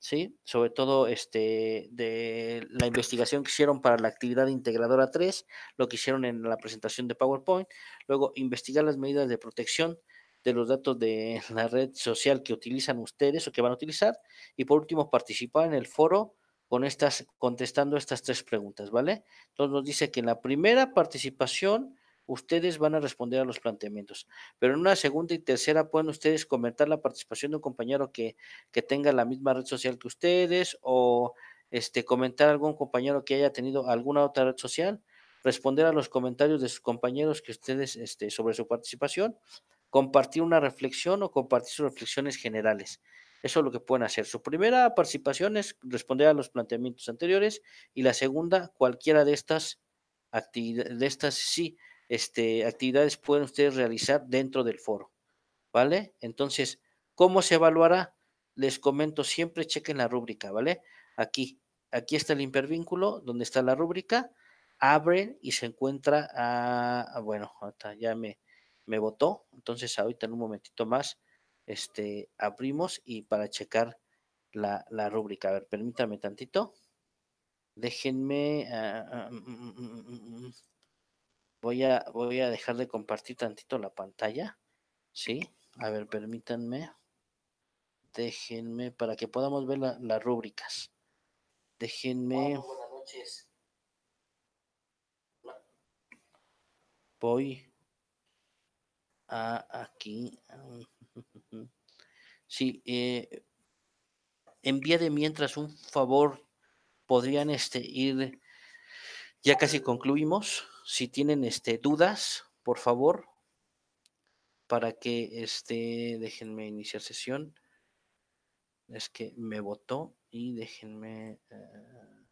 ¿sí? Sobre todo este, de la investigación que hicieron para la actividad integradora 3, lo que hicieron en la presentación de PowerPoint. Luego, investigar las medidas de protección de los datos de [laughs] la red social que utilizan ustedes o que van a utilizar. Y por último, participar en el foro con estas, contestando estas tres preguntas, ¿vale? Entonces nos dice que en la primera participación ustedes van a responder a los planteamientos, pero en una segunda y tercera pueden ustedes comentar la participación de un compañero que, que tenga la misma red social que ustedes o este, comentar a algún compañero que haya tenido alguna otra red social, responder a los comentarios de sus compañeros que ustedes este, sobre su participación compartir una reflexión o compartir sus reflexiones generales. Eso es lo que pueden hacer. Su primera participación es responder a los planteamientos anteriores y la segunda, cualquiera de estas actividades, estas sí, este, actividades pueden ustedes realizar dentro del foro. ¿Vale? Entonces, ¿cómo se evaluará? Les comento siempre, chequen la rúbrica, ¿vale? Aquí, aquí está el hipervínculo, donde está la rúbrica, abren y se encuentra a ah, bueno, ya me, me votó. Entonces ahorita en un momentito más este, abrimos y para checar la, rúbrica. A ver, permítanme tantito. Déjenme... Ah, ah, mm, mm, mm, voy, a, voy a dejar de compartir tantito la pantalla. Sí, a ver, permítanme. Déjenme para que podamos ver las rúbricas. Déjenme. Buenas noches. Voy aquí. [laughs] Sí, eh, envía de mientras un favor. Podrían este, ir, ya casi concluimos. Si tienen este, dudas, por favor, para que este, déjenme iniciar sesión. Es que me votó y déjenme... Eh,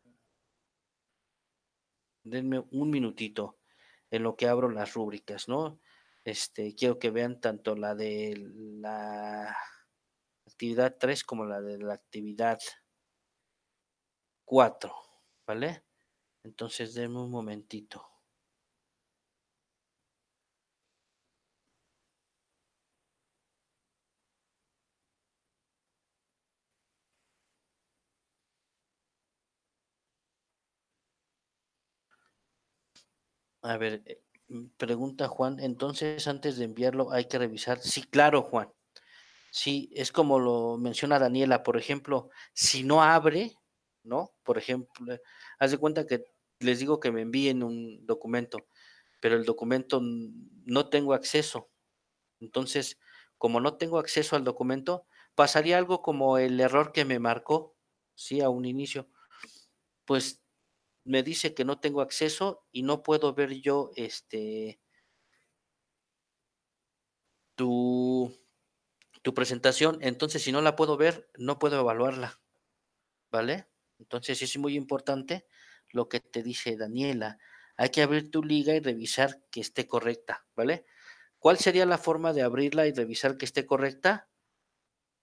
denme un minutito en lo que abro las rúbricas, ¿no? Este, quiero que vean tanto la de la actividad 3 como la de la actividad 4, ¿vale? Entonces denme un momentito. A ver, eh, Mm, pregunta Juan, entonces antes de enviarlo hay que revisar. Sí, claro, Juan. Sí, es como lo menciona Daniela, por ejemplo, si no abre, ¿no? Por ejemplo, eh, haz de cuenta que les digo que me envíen un documento, pero el documento no tengo acceso. Entonces, como no tengo acceso al documento, pasaría algo como el error que me marcó, sí, a un inicio. Pues me dice que no tengo acceso y no puedo ver yo este tu, tu presentación. Entonces, si no la puedo ver, no puedo evaluarla. ¿Vale? Entonces, es muy importante lo que te dice Daniela. Hay que abrir tu liga y revisar que esté correcta, ¿vale? ¿Cuál sería la forma de abrirla y revisar que esté correcta?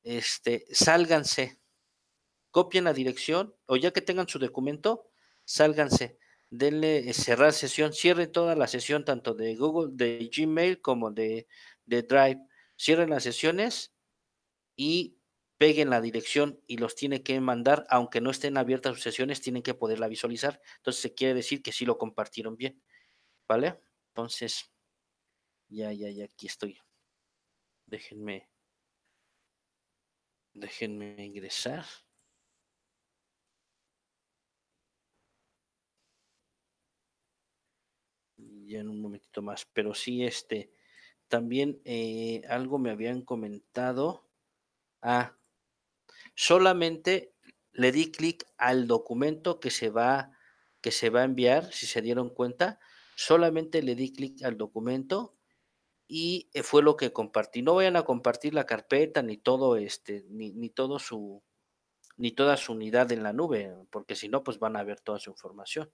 Este, sálganse, copien la dirección o ya que tengan su documento, sálganse, denle eh, cerrar sesión, cierre toda la sesión tanto de Google, de Gmail como de, de Drive. Cierren las sesiones y peguen la dirección y los tiene que mandar, aunque no estén abiertas sus sesiones, tienen que poderla visualizar. Entonces, se quiere decir que sí lo compartieron bien. ¿Vale? Entonces, ya, ya, ya, aquí estoy. Déjenme, déjenme ingresar. en un momentito más, pero sí este, también eh, algo me habían comentado. Ah, solamente le di clic al documento que se va que se va a enviar, si se dieron cuenta, solamente le di clic al documento y eh, fue lo que compartí. No vayan a compartir la carpeta ni todo este, ni, ni todo su, ni toda su unidad en la nube, porque si no, pues van a ver toda su información.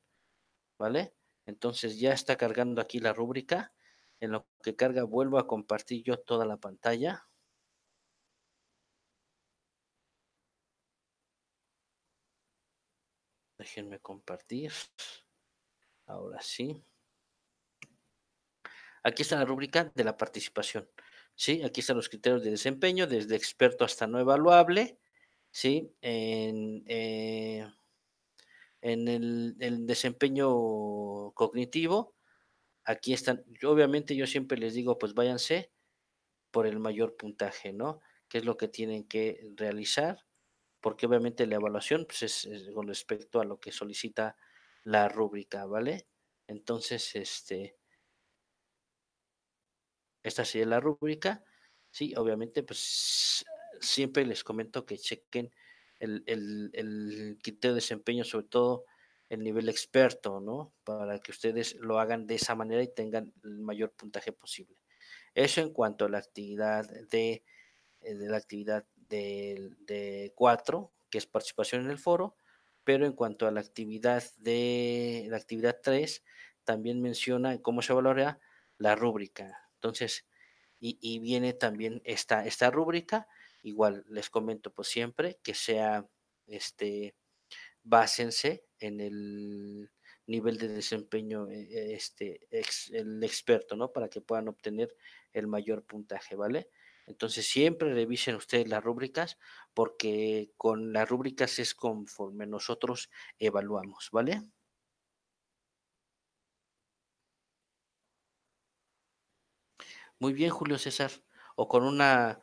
¿Vale? Entonces ya está cargando aquí la rúbrica. En lo que carga vuelvo a compartir yo toda la pantalla. Déjenme compartir. Ahora sí. Aquí está la rúbrica de la participación. ¿sí? Aquí están los criterios de desempeño, desde experto hasta no evaluable. ¿sí? En, eh, en el, desempeño cognitivo. Aquí están, obviamente yo siempre les digo, pues váyanse por el mayor puntaje, ¿no? ¿Qué es lo que tienen que realizar? Porque obviamente la evaluación pues es, con respecto a lo que solicita la rúbrica, ¿vale? Entonces, este, esta sería la rúbrica. Sí, obviamente, pues siempre les comento que chequen el, el, el criterio de desempeño, sobre todo el nivel experto, ¿no? Para que ustedes lo hagan de esa manera y tengan el mayor puntaje posible. Eso en cuanto a la actividad de, eh, la actividad de, de 4, que es participación en el foro, pero en cuanto a la actividad de la actividad 3, también menciona cómo se valora la rúbrica. Entonces, y, y viene también esta, esta rúbrica igual les comento pues siempre que sea este básense en el nivel de desempeño eh, este el experto no para que puedan obtener el mayor puntaje vale entonces siempre revisen ustedes las rúbricas porque con las rúbricas es conforme nosotros evaluamos vale muy bien Julio César o con una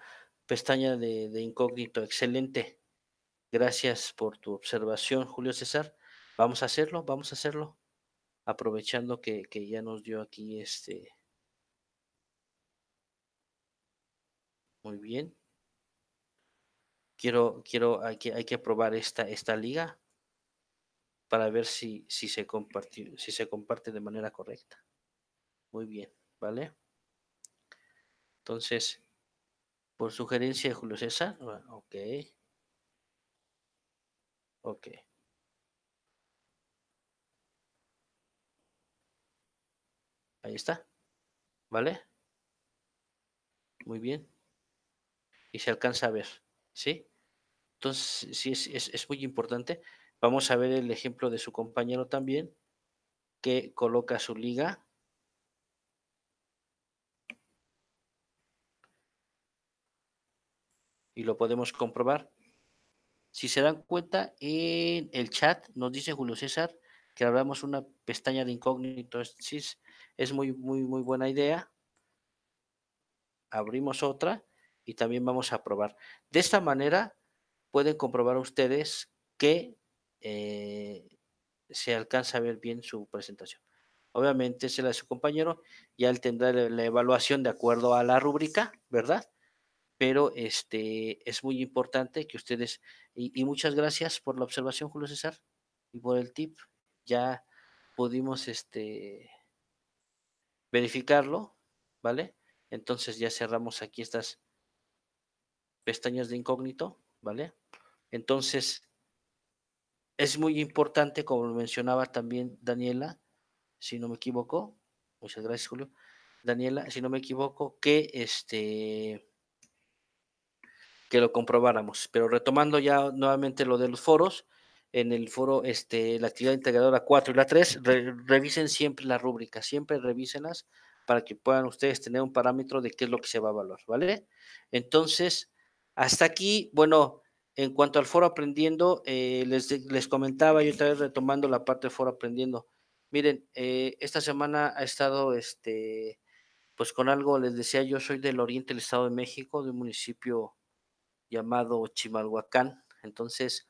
pestaña de, incógnito. Excelente. Gracias por tu observación, Julio César. Vamos a hacerlo, vamos a hacerlo. Aprovechando que, ya nos dio aquí este. Muy bien. Quiero, quiero, hay que, hay que probar esta, esta liga para ver si, si, se si se comparte de manera correcta. Muy bien, ¿vale? Entonces, por sugerencia de Julio César. ok. Ok. Ahí está. ¿Vale? Muy bien. Y se alcanza a ver. ¿Sí? Entonces, sí, es, es muy importante. Vamos a ver el ejemplo de su compañero también, que coloca su liga y lo podemos comprobar. Si se dan cuenta, en el chat nos dice Julio César que abramos una pestaña de incógnito. Es, es muy, muy, muy buena idea. Abrimos otra y también vamos a probar. De esta manera pueden comprobar ustedes que eh, se alcanza a ver bien su presentación. Obviamente se la de su compañero, ya él tendrá la evaluación de acuerdo a la rúbrica, ¿verdad? pero este, es muy importante que ustedes, y, muchas gracias por la observación, Julio César, y por el tip. Ya pudimos este, verificarlo, ¿vale? Entonces ya cerramos aquí estas pestañas de incógnito, ¿vale? Entonces, es muy importante, como mencionaba también Daniela, si no me equivoco, muchas gracias Julio, Daniela, si no me equivoco, que este que lo comprobáramos. Pero retomando ya nuevamente lo de los foros, en el foro, este, la actividad integradora 4 y la 3, revisen siempre las rúbricas, siempre revísenlas para que puedan ustedes tener un parámetro de qué es lo que se va a valorar, ¿vale? Entonces, hasta aquí, bueno, en cuanto al foro aprendiendo, eh, les, comentaba yo otra vez retomando la parte de foro aprendiendo. Miren, eh, esta semana ha estado, este, pues con algo, les decía, yo soy del oriente del Estado de México, de un municipio llamado Chimalhuacán. Entonces,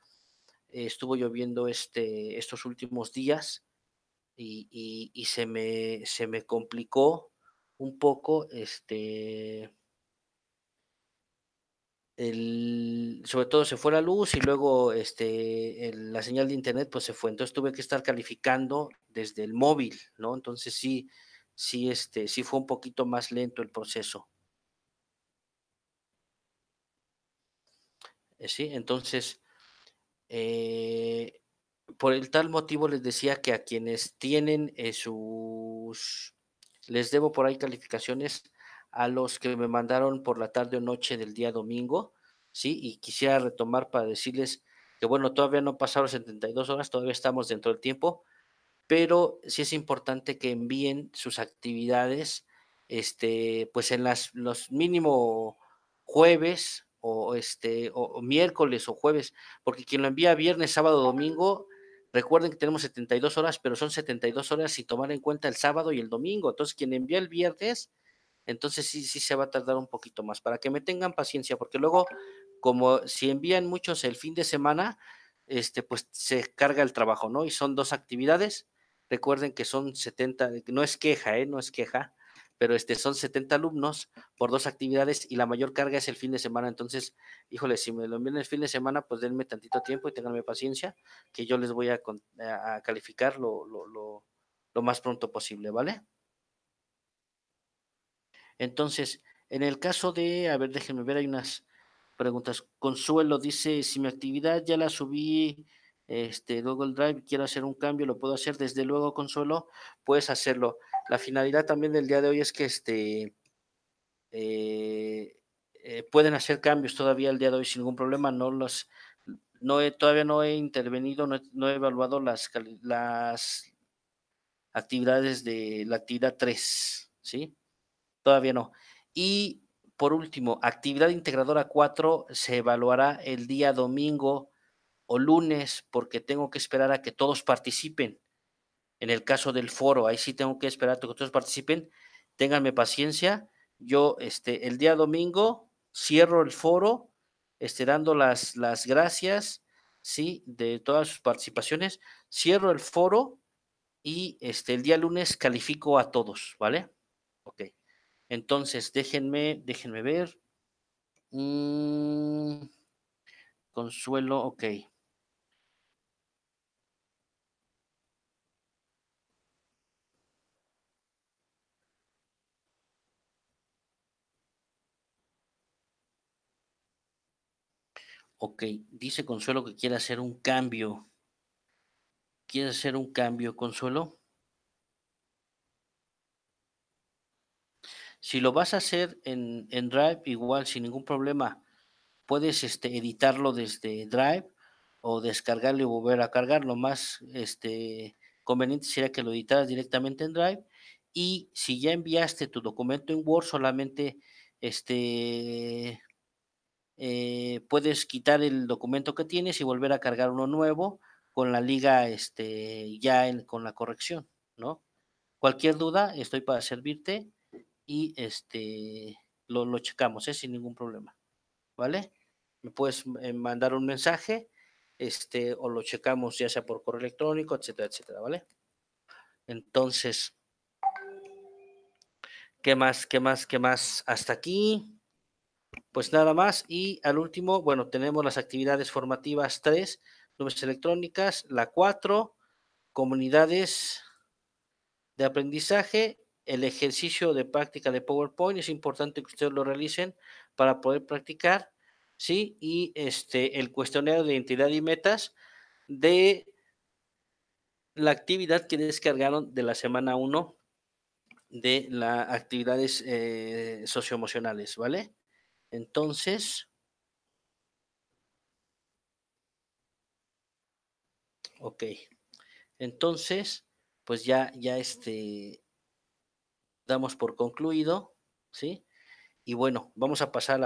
eh, estuvo lloviendo este, estos últimos días y, se, me, se me complicó un poco este sobre todo se fue la luz y luego este, la señal de internet pues se fue. Entonces tuve que estar calificando desde el móvil, ¿no? Entonces sí, sí, este, sí fue un poquito más lento el proceso. Eh, entonces, eh, por el tal motivo les decía que a quienes tienen eh, sus, les debo por ahí calificaciones a los que me mandaron por la tarde o noche del día domingo, ¿sí? Y quisiera retomar para decirles que, bueno, todavía no pasaron 72 horas, todavía estamos dentro del tiempo, pero sí es importante que envíen sus actividades, este, pues en las, los mínimo jueves o este o, miércoles o jueves, porque quien lo envía viernes, sábado, domingo, recuerden que tenemos 72 horas, pero son 72 horas si tomar en cuenta el sábado y el domingo. Entonces, quien envía el viernes, entonces sí sí se va a tardar un poquito más para que me tengan paciencia, porque luego como si envían muchos el fin de semana, este pues se carga el trabajo, ¿no? Y son dos actividades. Recuerden que son 70, no es queja, ¿eh? No es queja pero este, son 70 alumnos por dos actividades y la mayor carga es el fin de semana. Entonces, híjole, si me lo envían el fin de semana, pues denme tantito tiempo y tenganme paciencia, que yo les voy a, calificar lo, lo, lo, más pronto posible, ¿vale? Entonces, en el caso de, a ver, déjenme ver, hay unas preguntas. Consuelo dice, si mi actividad ya la subí este Google Drive, quiero hacer un cambio, lo puedo hacer. Desde luego, Consuelo, puedes hacerlo. La finalidad también del día de hoy es que este, eh, eh, pueden hacer cambios todavía el día de hoy sin ningún problema. No los, no todavía no he intervenido, no he, evaluado las, las actividades de la actividad 3, ¿sí? Todavía no. Y por último, actividad integradora 4 se evaluará el día domingo o lunes porque tengo que esperar a que todos participen. En el caso del foro, ahí sí tengo que esperar a que todos participen. Ténganme paciencia. Yo, este, el día domingo cierro el foro, este, dando las, las gracias, sí, de todas sus participaciones. Cierro el foro y este, el día lunes califico a todos, ¿vale? Ok. Entonces, déjenme, déjenme ver. Mm, consuelo, ok. Ok, dice Consuelo que quiere hacer un cambio. ¿Quiere hacer un cambio, Consuelo? Si lo vas a hacer en, Drive, igual, sin ningún problema, puedes este, editarlo desde Drive o descargarlo y volver a cargar. Lo más este, conveniente sería que lo editaras directamente en Drive. Y si ya enviaste tu documento en Word, solamente este, eh, puedes quitar el documento que tienes y volver a cargar uno nuevo con la liga este, ya en, con la corrección, ¿no? Cualquier duda, estoy para servirte y este, lo, lo checamos, ¿eh? sin ningún problema, ¿vale? Me puedes eh, mandar un mensaje este, o lo checamos ya sea por correo electrónico, etcétera, etcétera, ¿vale? Entonces, ¿qué más, qué más, qué más? Hasta aquí. Pues nada más y al último, bueno, tenemos las actividades formativas 3, nubes electrónicas, la 4, comunidades de aprendizaje, el ejercicio de práctica de PowerPoint, es importante que ustedes lo realicen para poder practicar, ¿sí? Y este, el cuestionario de identidad y metas de la actividad que descargaron de la semana 1 de las actividades eh, socioemocionales, ¿vale? Entonces, ok. Entonces, pues ya, ya este, damos por concluido, ¿sí? Y bueno, vamos a pasar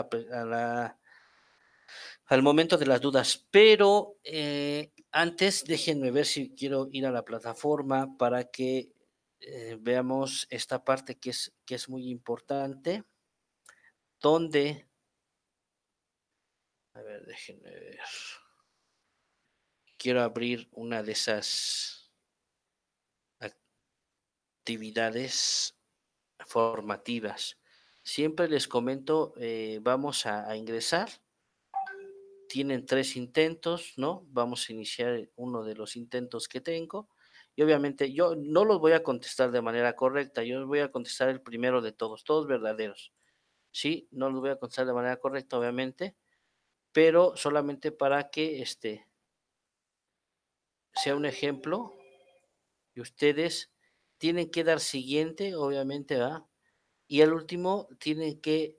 al momento de las dudas, pero eh, antes déjenme ver si quiero ir a la plataforma para que eh, veamos esta parte que es, que es muy importante, donde a ver, déjenme ver. Quiero abrir una de esas actividades formativas. Siempre les comento, eh, vamos a, a ingresar. Tienen tres intentos, ¿no? Vamos a iniciar uno de los intentos que tengo. Y obviamente yo no los voy a contestar de manera correcta, yo voy a contestar el primero de todos, todos verdaderos. Sí, no los voy a contestar de manera correcta, obviamente pero solamente para que este sea un ejemplo y ustedes tienen que dar siguiente, obviamente, ¿va? Y el último tienen que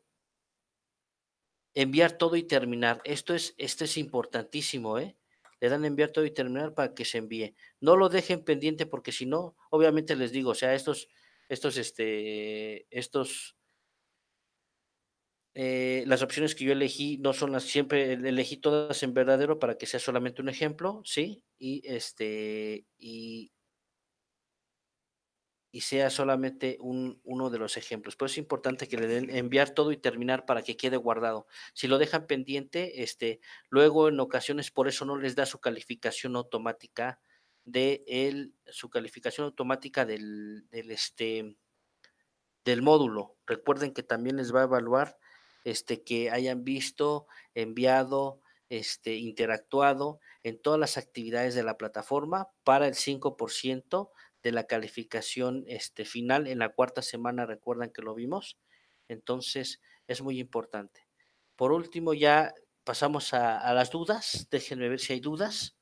enviar todo y terminar. Esto es, esto es importantísimo, ¿eh? Le dan enviar todo y terminar para que se envíe. No lo dejen pendiente porque si no, obviamente les digo, o sea, estos, estos, este, estos eh, las opciones que yo elegí no son las siempre elegí todas en verdadero para que sea solamente un ejemplo, ¿sí? Y este y, sea solamente uno de los ejemplos. eso es importante que le den enviar todo y terminar para que quede guardado. Si lo dejan pendiente, este, luego en ocasiones por eso no les da su calificación automática de su calificación automática del, del, este, del módulo. Recuerden que también les va a evaluar este, que hayan visto, enviado, este, interactuado en todas las actividades de la plataforma para el 5% de la calificación este, final. En la cuarta semana, recuerdan que lo vimos. Entonces, es muy importante. Por último, ya pasamos a las dudas. Déjenme ver si hay dudas.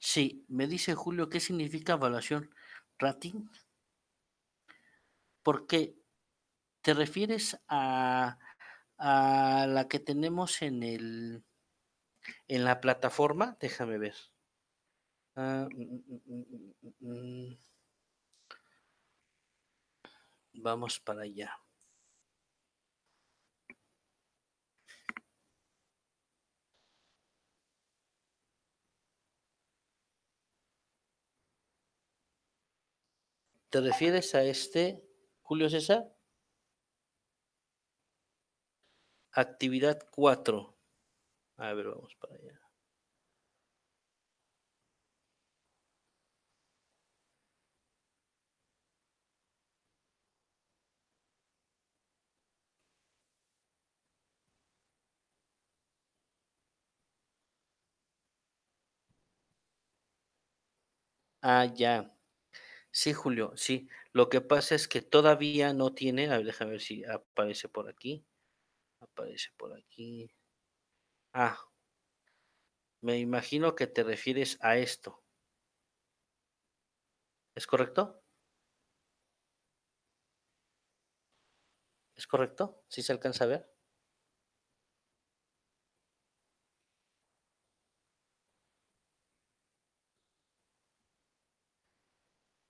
Sí, me dice Julio, ¿qué significa evaluación rating? Porque te refieres a, la que tenemos en el en la plataforma, déjame ver. Ah, mm, mm, mm, Vamos para allá. ¿Te refieres a este, Julio César? Actividad 4. A ver, vamos para allá. Ah, ya. Sí, Julio, sí. Lo que pasa es que todavía no tiene, a ver, déjame ver si aparece por aquí. Aparece por aquí. Ah, me imagino que te refieres a esto. ¿Es correcto? ¿Es correcto? ¿Sí se alcanza a ver?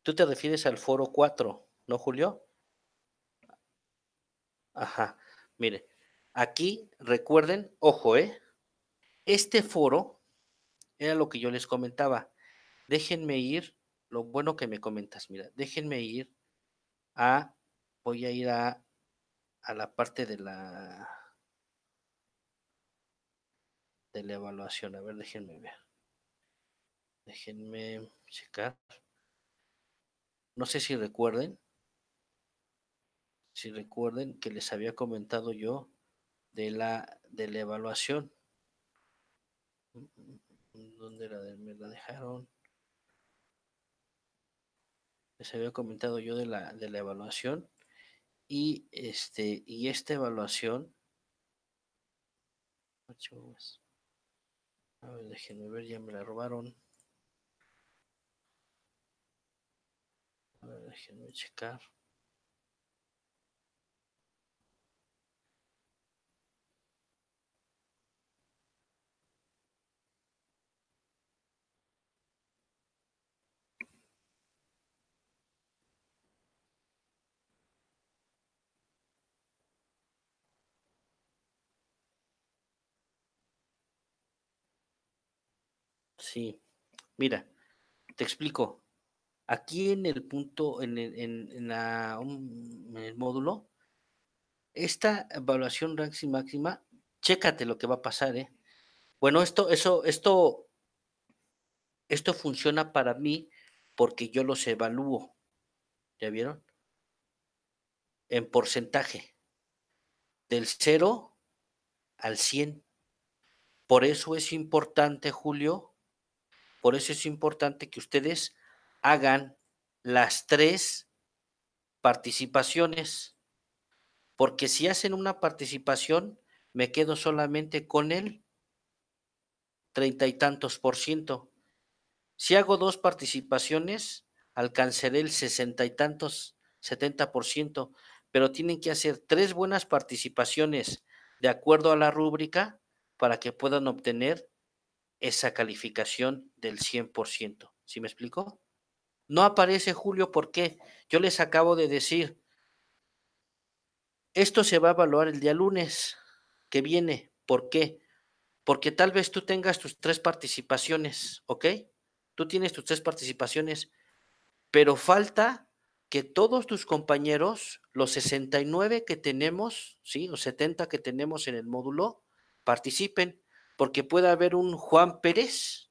Tú te refieres al foro 4, ¿no, Julio? Ajá, mire, aquí recuerden, ojo, ¿eh? Este foro era lo que yo les comentaba. Déjenme ir, lo bueno que me comentas, mira, déjenme ir a, voy a ir a, la parte de la, de la evaluación. A ver, déjenme ver. Déjenme checar. No sé si recuerden, si recuerden que les había comentado yo de la, de la evaluación. Mm, mm, mm, ¿Dónde la, me la dejaron? Les había comentado yo de la, de la evaluación. Y, este, y esta evaluación. Ah, A ver, déjenme ver, ya me la robaron. A ver, déjenme checar. Sí, mira, te explico. Aquí en el punto, en, el módulo, esta evaluación máxima, chécate lo que va a pasar, ¿eh? Bueno, esto, eso, esto, esto funciona para mí porque yo los evalúo. ¿Ya vieron? En porcentaje. Del 0 al 100. Por eso es importante, Julio, por eso es importante que ustedes hagan las tres participaciones, porque si hacen una participación, me quedo solamente con el treinta y tantos por ciento. Si hago dos participaciones, alcanzaré el sesenta y tantos, setenta por ciento, pero tienen que hacer tres buenas participaciones de acuerdo a la rúbrica para que puedan obtener esa calificación del 100%. ¿Sí me explico? No aparece Julio, ¿por qué? Yo les acabo de decir, esto se va a evaluar el día lunes que viene. ¿Por qué? Porque tal vez tú tengas tus tres participaciones, ¿ok? Tú tienes tus tres participaciones, pero falta que todos tus compañeros, los 69 que tenemos, ¿sí? los 70 que tenemos en el módulo, participen, porque puede haber un Juan Pérez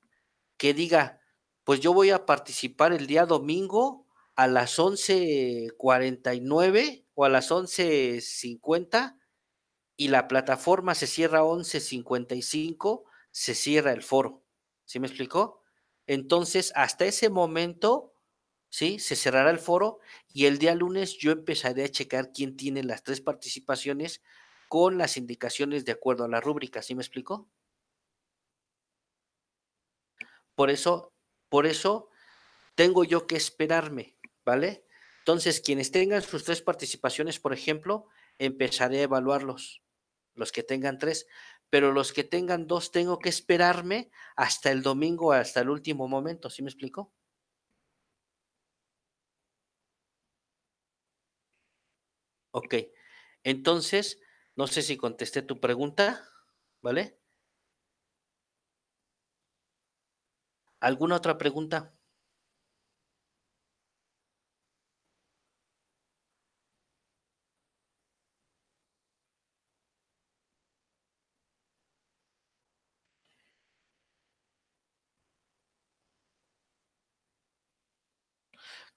que diga, pues yo voy a participar el día domingo a las 11.49 o a las 11.50 y la plataforma se cierra a 11.55, se cierra el foro. ¿Sí me explicó? Entonces, hasta ese momento, ¿sí? Se cerrará el foro y el día lunes yo empezaré a checar quién tiene las tres participaciones con las indicaciones de acuerdo a la rúbrica. ¿Sí me explicó? Por eso por eso tengo yo que esperarme, ¿vale? Entonces, quienes tengan sus tres participaciones, por ejemplo, empezaré a evaluarlos, los que tengan tres, pero los que tengan dos tengo que esperarme hasta el domingo, hasta el último momento, ¿sí me explico? Ok, entonces, no sé si contesté tu pregunta, ¿vale? ¿Alguna otra pregunta?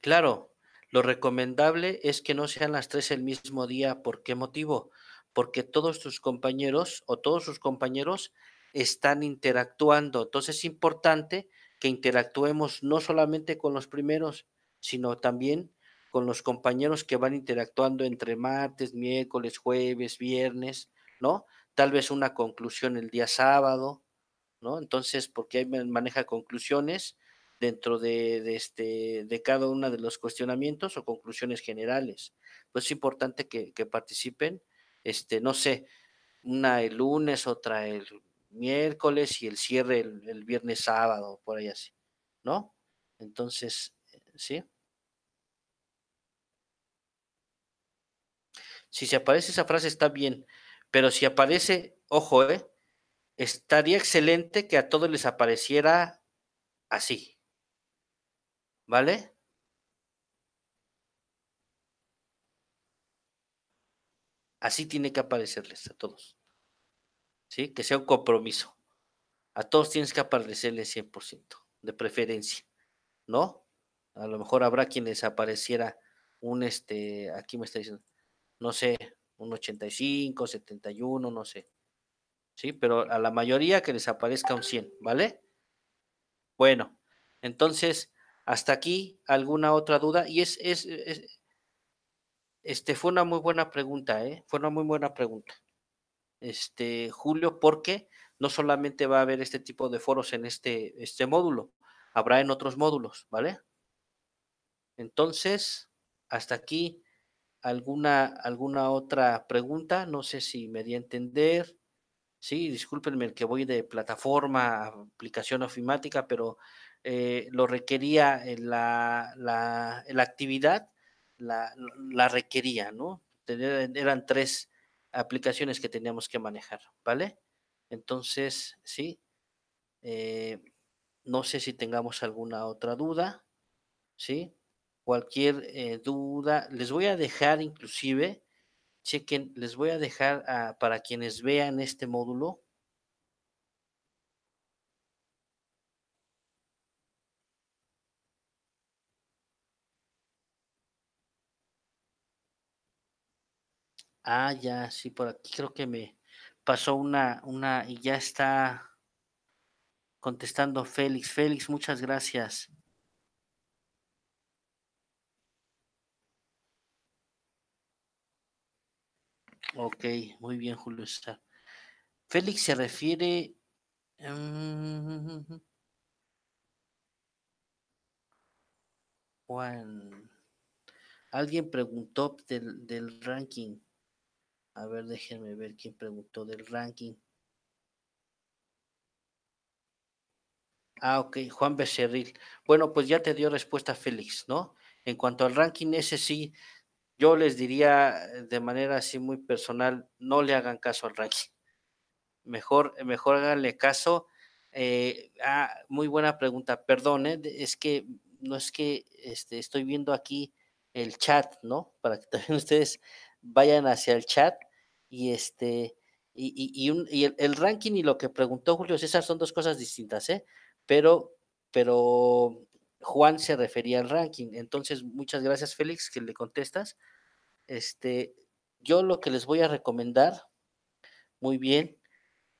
Claro, lo recomendable es que no sean las tres el mismo día. ¿Por qué motivo? Porque todos tus compañeros o todos sus compañeros están interactuando. Entonces es importante que interactuemos no solamente con los primeros, sino también con los compañeros que van interactuando entre martes, miércoles, jueves, viernes, ¿no? Tal vez una conclusión el día sábado, ¿no? Entonces, porque ahí maneja conclusiones dentro de, este, de cada uno de los cuestionamientos o conclusiones generales. Pues es importante que, que participen, este, no sé, una el lunes, otra el miércoles y el cierre el, viernes sábado, por ahí así, ¿no? Entonces, ¿sí? Si se aparece esa frase está bien, pero si aparece, ojo, ¿eh? Estaría excelente que a todos les apareciera así. ¿Vale? Así tiene que aparecerles a todos. ¿sí? Que sea un compromiso. A todos tienes que aparecerle 100%, de preferencia, ¿no? A lo mejor habrá quienes apareciera un, este, aquí me está diciendo, no sé, un 85, 71, no sé. Sí, pero a la mayoría que les aparezca un 100, ¿vale? Bueno, entonces, hasta aquí, ¿alguna otra duda? Y es, es, es este, fue una muy buena pregunta, ¿eh? Fue una muy buena pregunta este, Julio, porque no solamente va a haber este tipo de foros en este, este módulo, habrá en otros módulos, ¿vale? Entonces, hasta aquí, ¿alguna, alguna otra pregunta? No sé si me di a entender. Sí, discúlpenme que voy de plataforma, aplicación ofimática, pero eh, lo requería eh, la, la, la actividad, la, la, requería, ¿no? Eran tres, aplicaciones que teníamos que manejar, ¿vale? Entonces, sí, eh, no sé si tengamos alguna otra duda, ¿sí? Cualquier eh, duda, les voy a dejar inclusive, chequen, les voy a dejar para quienes vean este módulo, Ah, ya, sí, por aquí creo que me pasó una, una y ya está contestando Félix. Félix, muchas gracias. Ok, muy bien, Julio está. Félix se refiere. Mm, Juan. Alguien preguntó del, del ranking. A ver, déjenme ver quién preguntó del ranking. Ah, ok, Juan Becerril. Bueno, pues ya te dio respuesta Félix, ¿no? En cuanto al ranking, ese sí, yo les diría eh, de manera así muy personal, no le hagan caso al ranking. Mejor, mejor háganle caso. Eh, ah, muy buena pregunta, perdón, ¿eh? es que no es que este, estoy viendo aquí el chat, ¿no? Para que [laughs] también ustedes vayan hacia el chat y este y, el, ranking y lo que preguntó Julio César son dos cosas distintas, ¿eh? Pero, pero Juan se refería al ranking. Entonces, muchas gracias, Félix, que le contestas. Este, yo lo que les voy a recomendar, muy bien,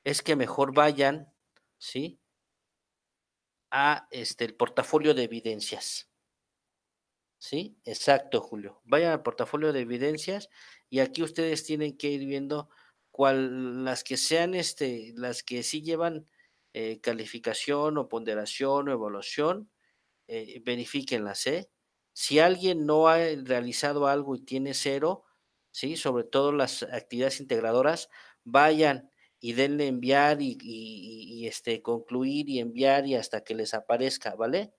es que mejor vayan, ¿sí? A este, el portafolio de evidencias. ¿Sí? Exacto, Julio. Vayan al portafolio de evidencias y aquí ustedes tienen que ir viendo cuál, las que sean, este, las que sí llevan eh, calificación o ponderación o evaluación, eh, verifíquenlas, ¿eh? Si alguien no ha realizado algo y tiene cero, ¿sí? Sobre todo las actividades integradoras, vayan y denle enviar y, y este, concluir y enviar y hasta que les aparezca, ¿vale?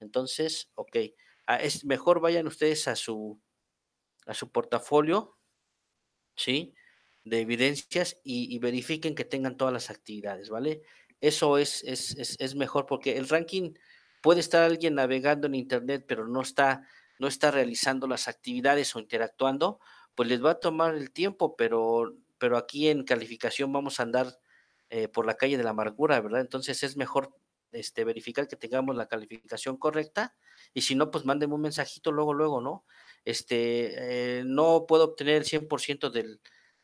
Entonces, ok es mejor vayan ustedes a su, a su portafolio, ¿sí? De evidencias y, verifiquen que tengan todas las actividades, ¿vale? Eso es, es, es, mejor porque el ranking puede estar alguien navegando en internet, pero no está, no está realizando las actividades o interactuando, pues les va a tomar el tiempo, pero, pero aquí en calificación vamos a andar eh, por la calle de la amargura, ¿verdad? Entonces es mejor este, verificar que tengamos la calificación correcta y si no, pues mándenme un mensajito luego, luego, ¿no? Este, eh, no puedo obtener el 100%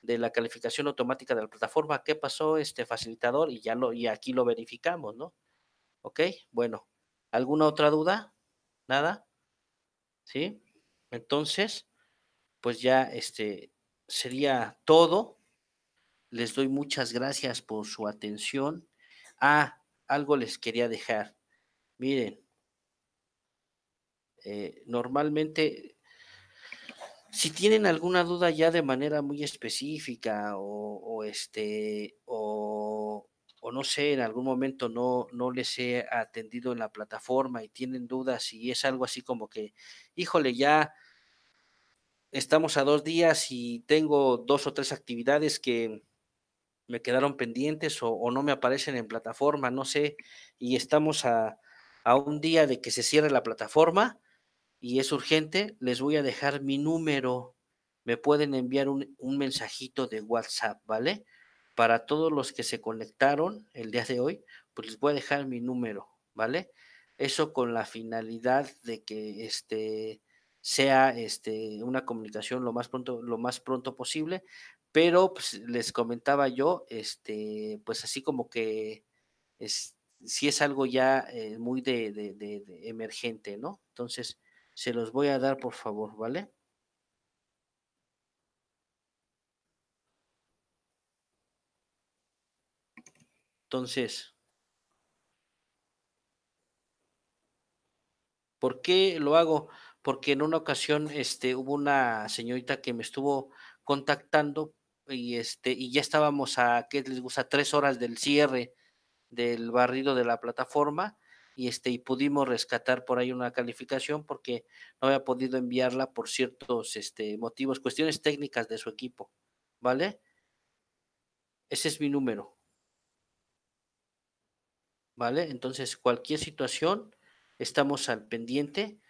de la calificación automática de la plataforma. ¿Qué pasó, este facilitador? Y ya lo, y aquí lo verificamos, ¿no? Ok, bueno. ¿Alguna otra duda? ¿Nada? ¿Sí? Entonces, pues ya este sería todo. Les doy muchas gracias por su atención. Ah, algo les quería dejar. Miren, eh, normalmente, si tienen alguna duda ya de manera muy específica o, este, o, no sé, en algún momento no, no les he atendido en la plataforma y tienen dudas y es algo así como que, híjole, ya estamos a dos días y tengo dos o tres actividades que me quedaron pendientes o, no me aparecen en plataforma, no sé, y estamos a, un día de que se cierre la plataforma y es urgente, les voy a dejar mi número. Me pueden enviar un, un, mensajito de WhatsApp, ¿vale? Para todos los que se conectaron el día de hoy, pues les voy a dejar mi número, ¿vale? Eso con la finalidad de que este sea este una comunicación lo más pronto lo más pronto posible pero pues, les comentaba yo, este, pues así como que es, si es algo ya eh, muy de, de, emergente, ¿no? Entonces, se los voy a dar, por favor, ¿vale? Entonces, ¿por qué lo hago? Porque en una ocasión este, hubo una señorita que me estuvo contactando y, este, y ya estábamos a, les gusta? Tres horas del cierre del barrido de la plataforma y, este, y pudimos rescatar por ahí una calificación porque no había podido enviarla por ciertos este, motivos, cuestiones técnicas de su equipo, ¿vale? Ese es mi número. ¿Vale? Entonces, cualquier situación, estamos al pendiente,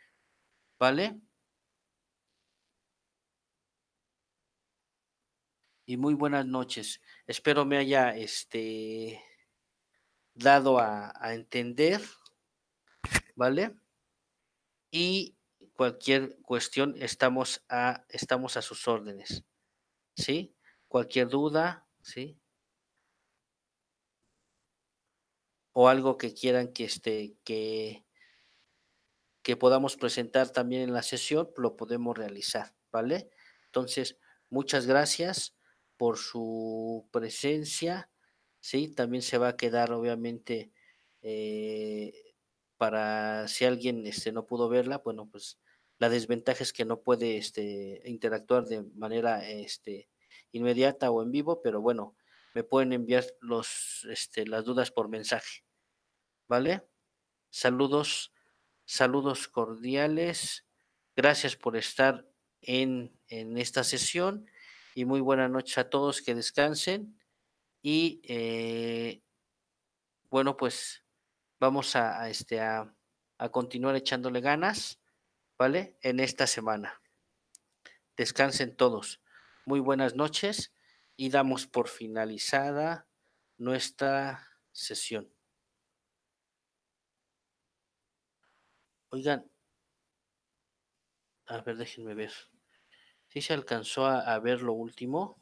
¿vale? y muy buenas noches. Espero me haya este, dado a, entender, ¿vale? Y cualquier cuestión estamos a, estamos a sus órdenes, ¿sí? Cualquier duda, ¿sí? O algo que quieran que, este, que, que podamos presentar también en la sesión, lo podemos realizar, ¿vale? Entonces, muchas gracias por su presencia, ¿sí? También se va a quedar, obviamente, eh, para si alguien este, no pudo verla, bueno, pues la desventaja es que no puede este, interactuar de manera este, inmediata o en vivo, pero bueno, me pueden enviar los, este, las dudas por mensaje, ¿vale? Saludos, saludos cordiales, gracias por estar en, en esta sesión y muy buenas noches a todos, que descansen y eh, bueno, pues vamos a, este, a, a continuar echándole ganas, ¿vale? En esta semana. Descansen todos. Muy buenas noches y damos por finalizada nuestra sesión. Oigan, a ver, déjenme ver. ¿Sí se alcanzó a, ver lo último?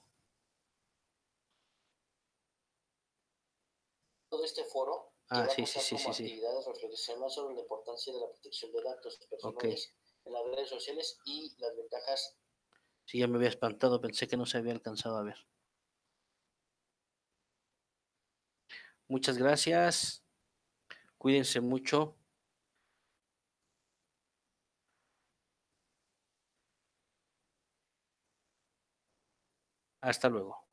Todo este foro ah, sí, sí, sí, sí, actividades sí. sobre la importancia de la protección de datos personales en las redes sociales y las ventajas. Sí, ya me había espantado, pensé que no se había alcanzado a ver. Muchas gracias. Cuídense mucho. Hasta luego.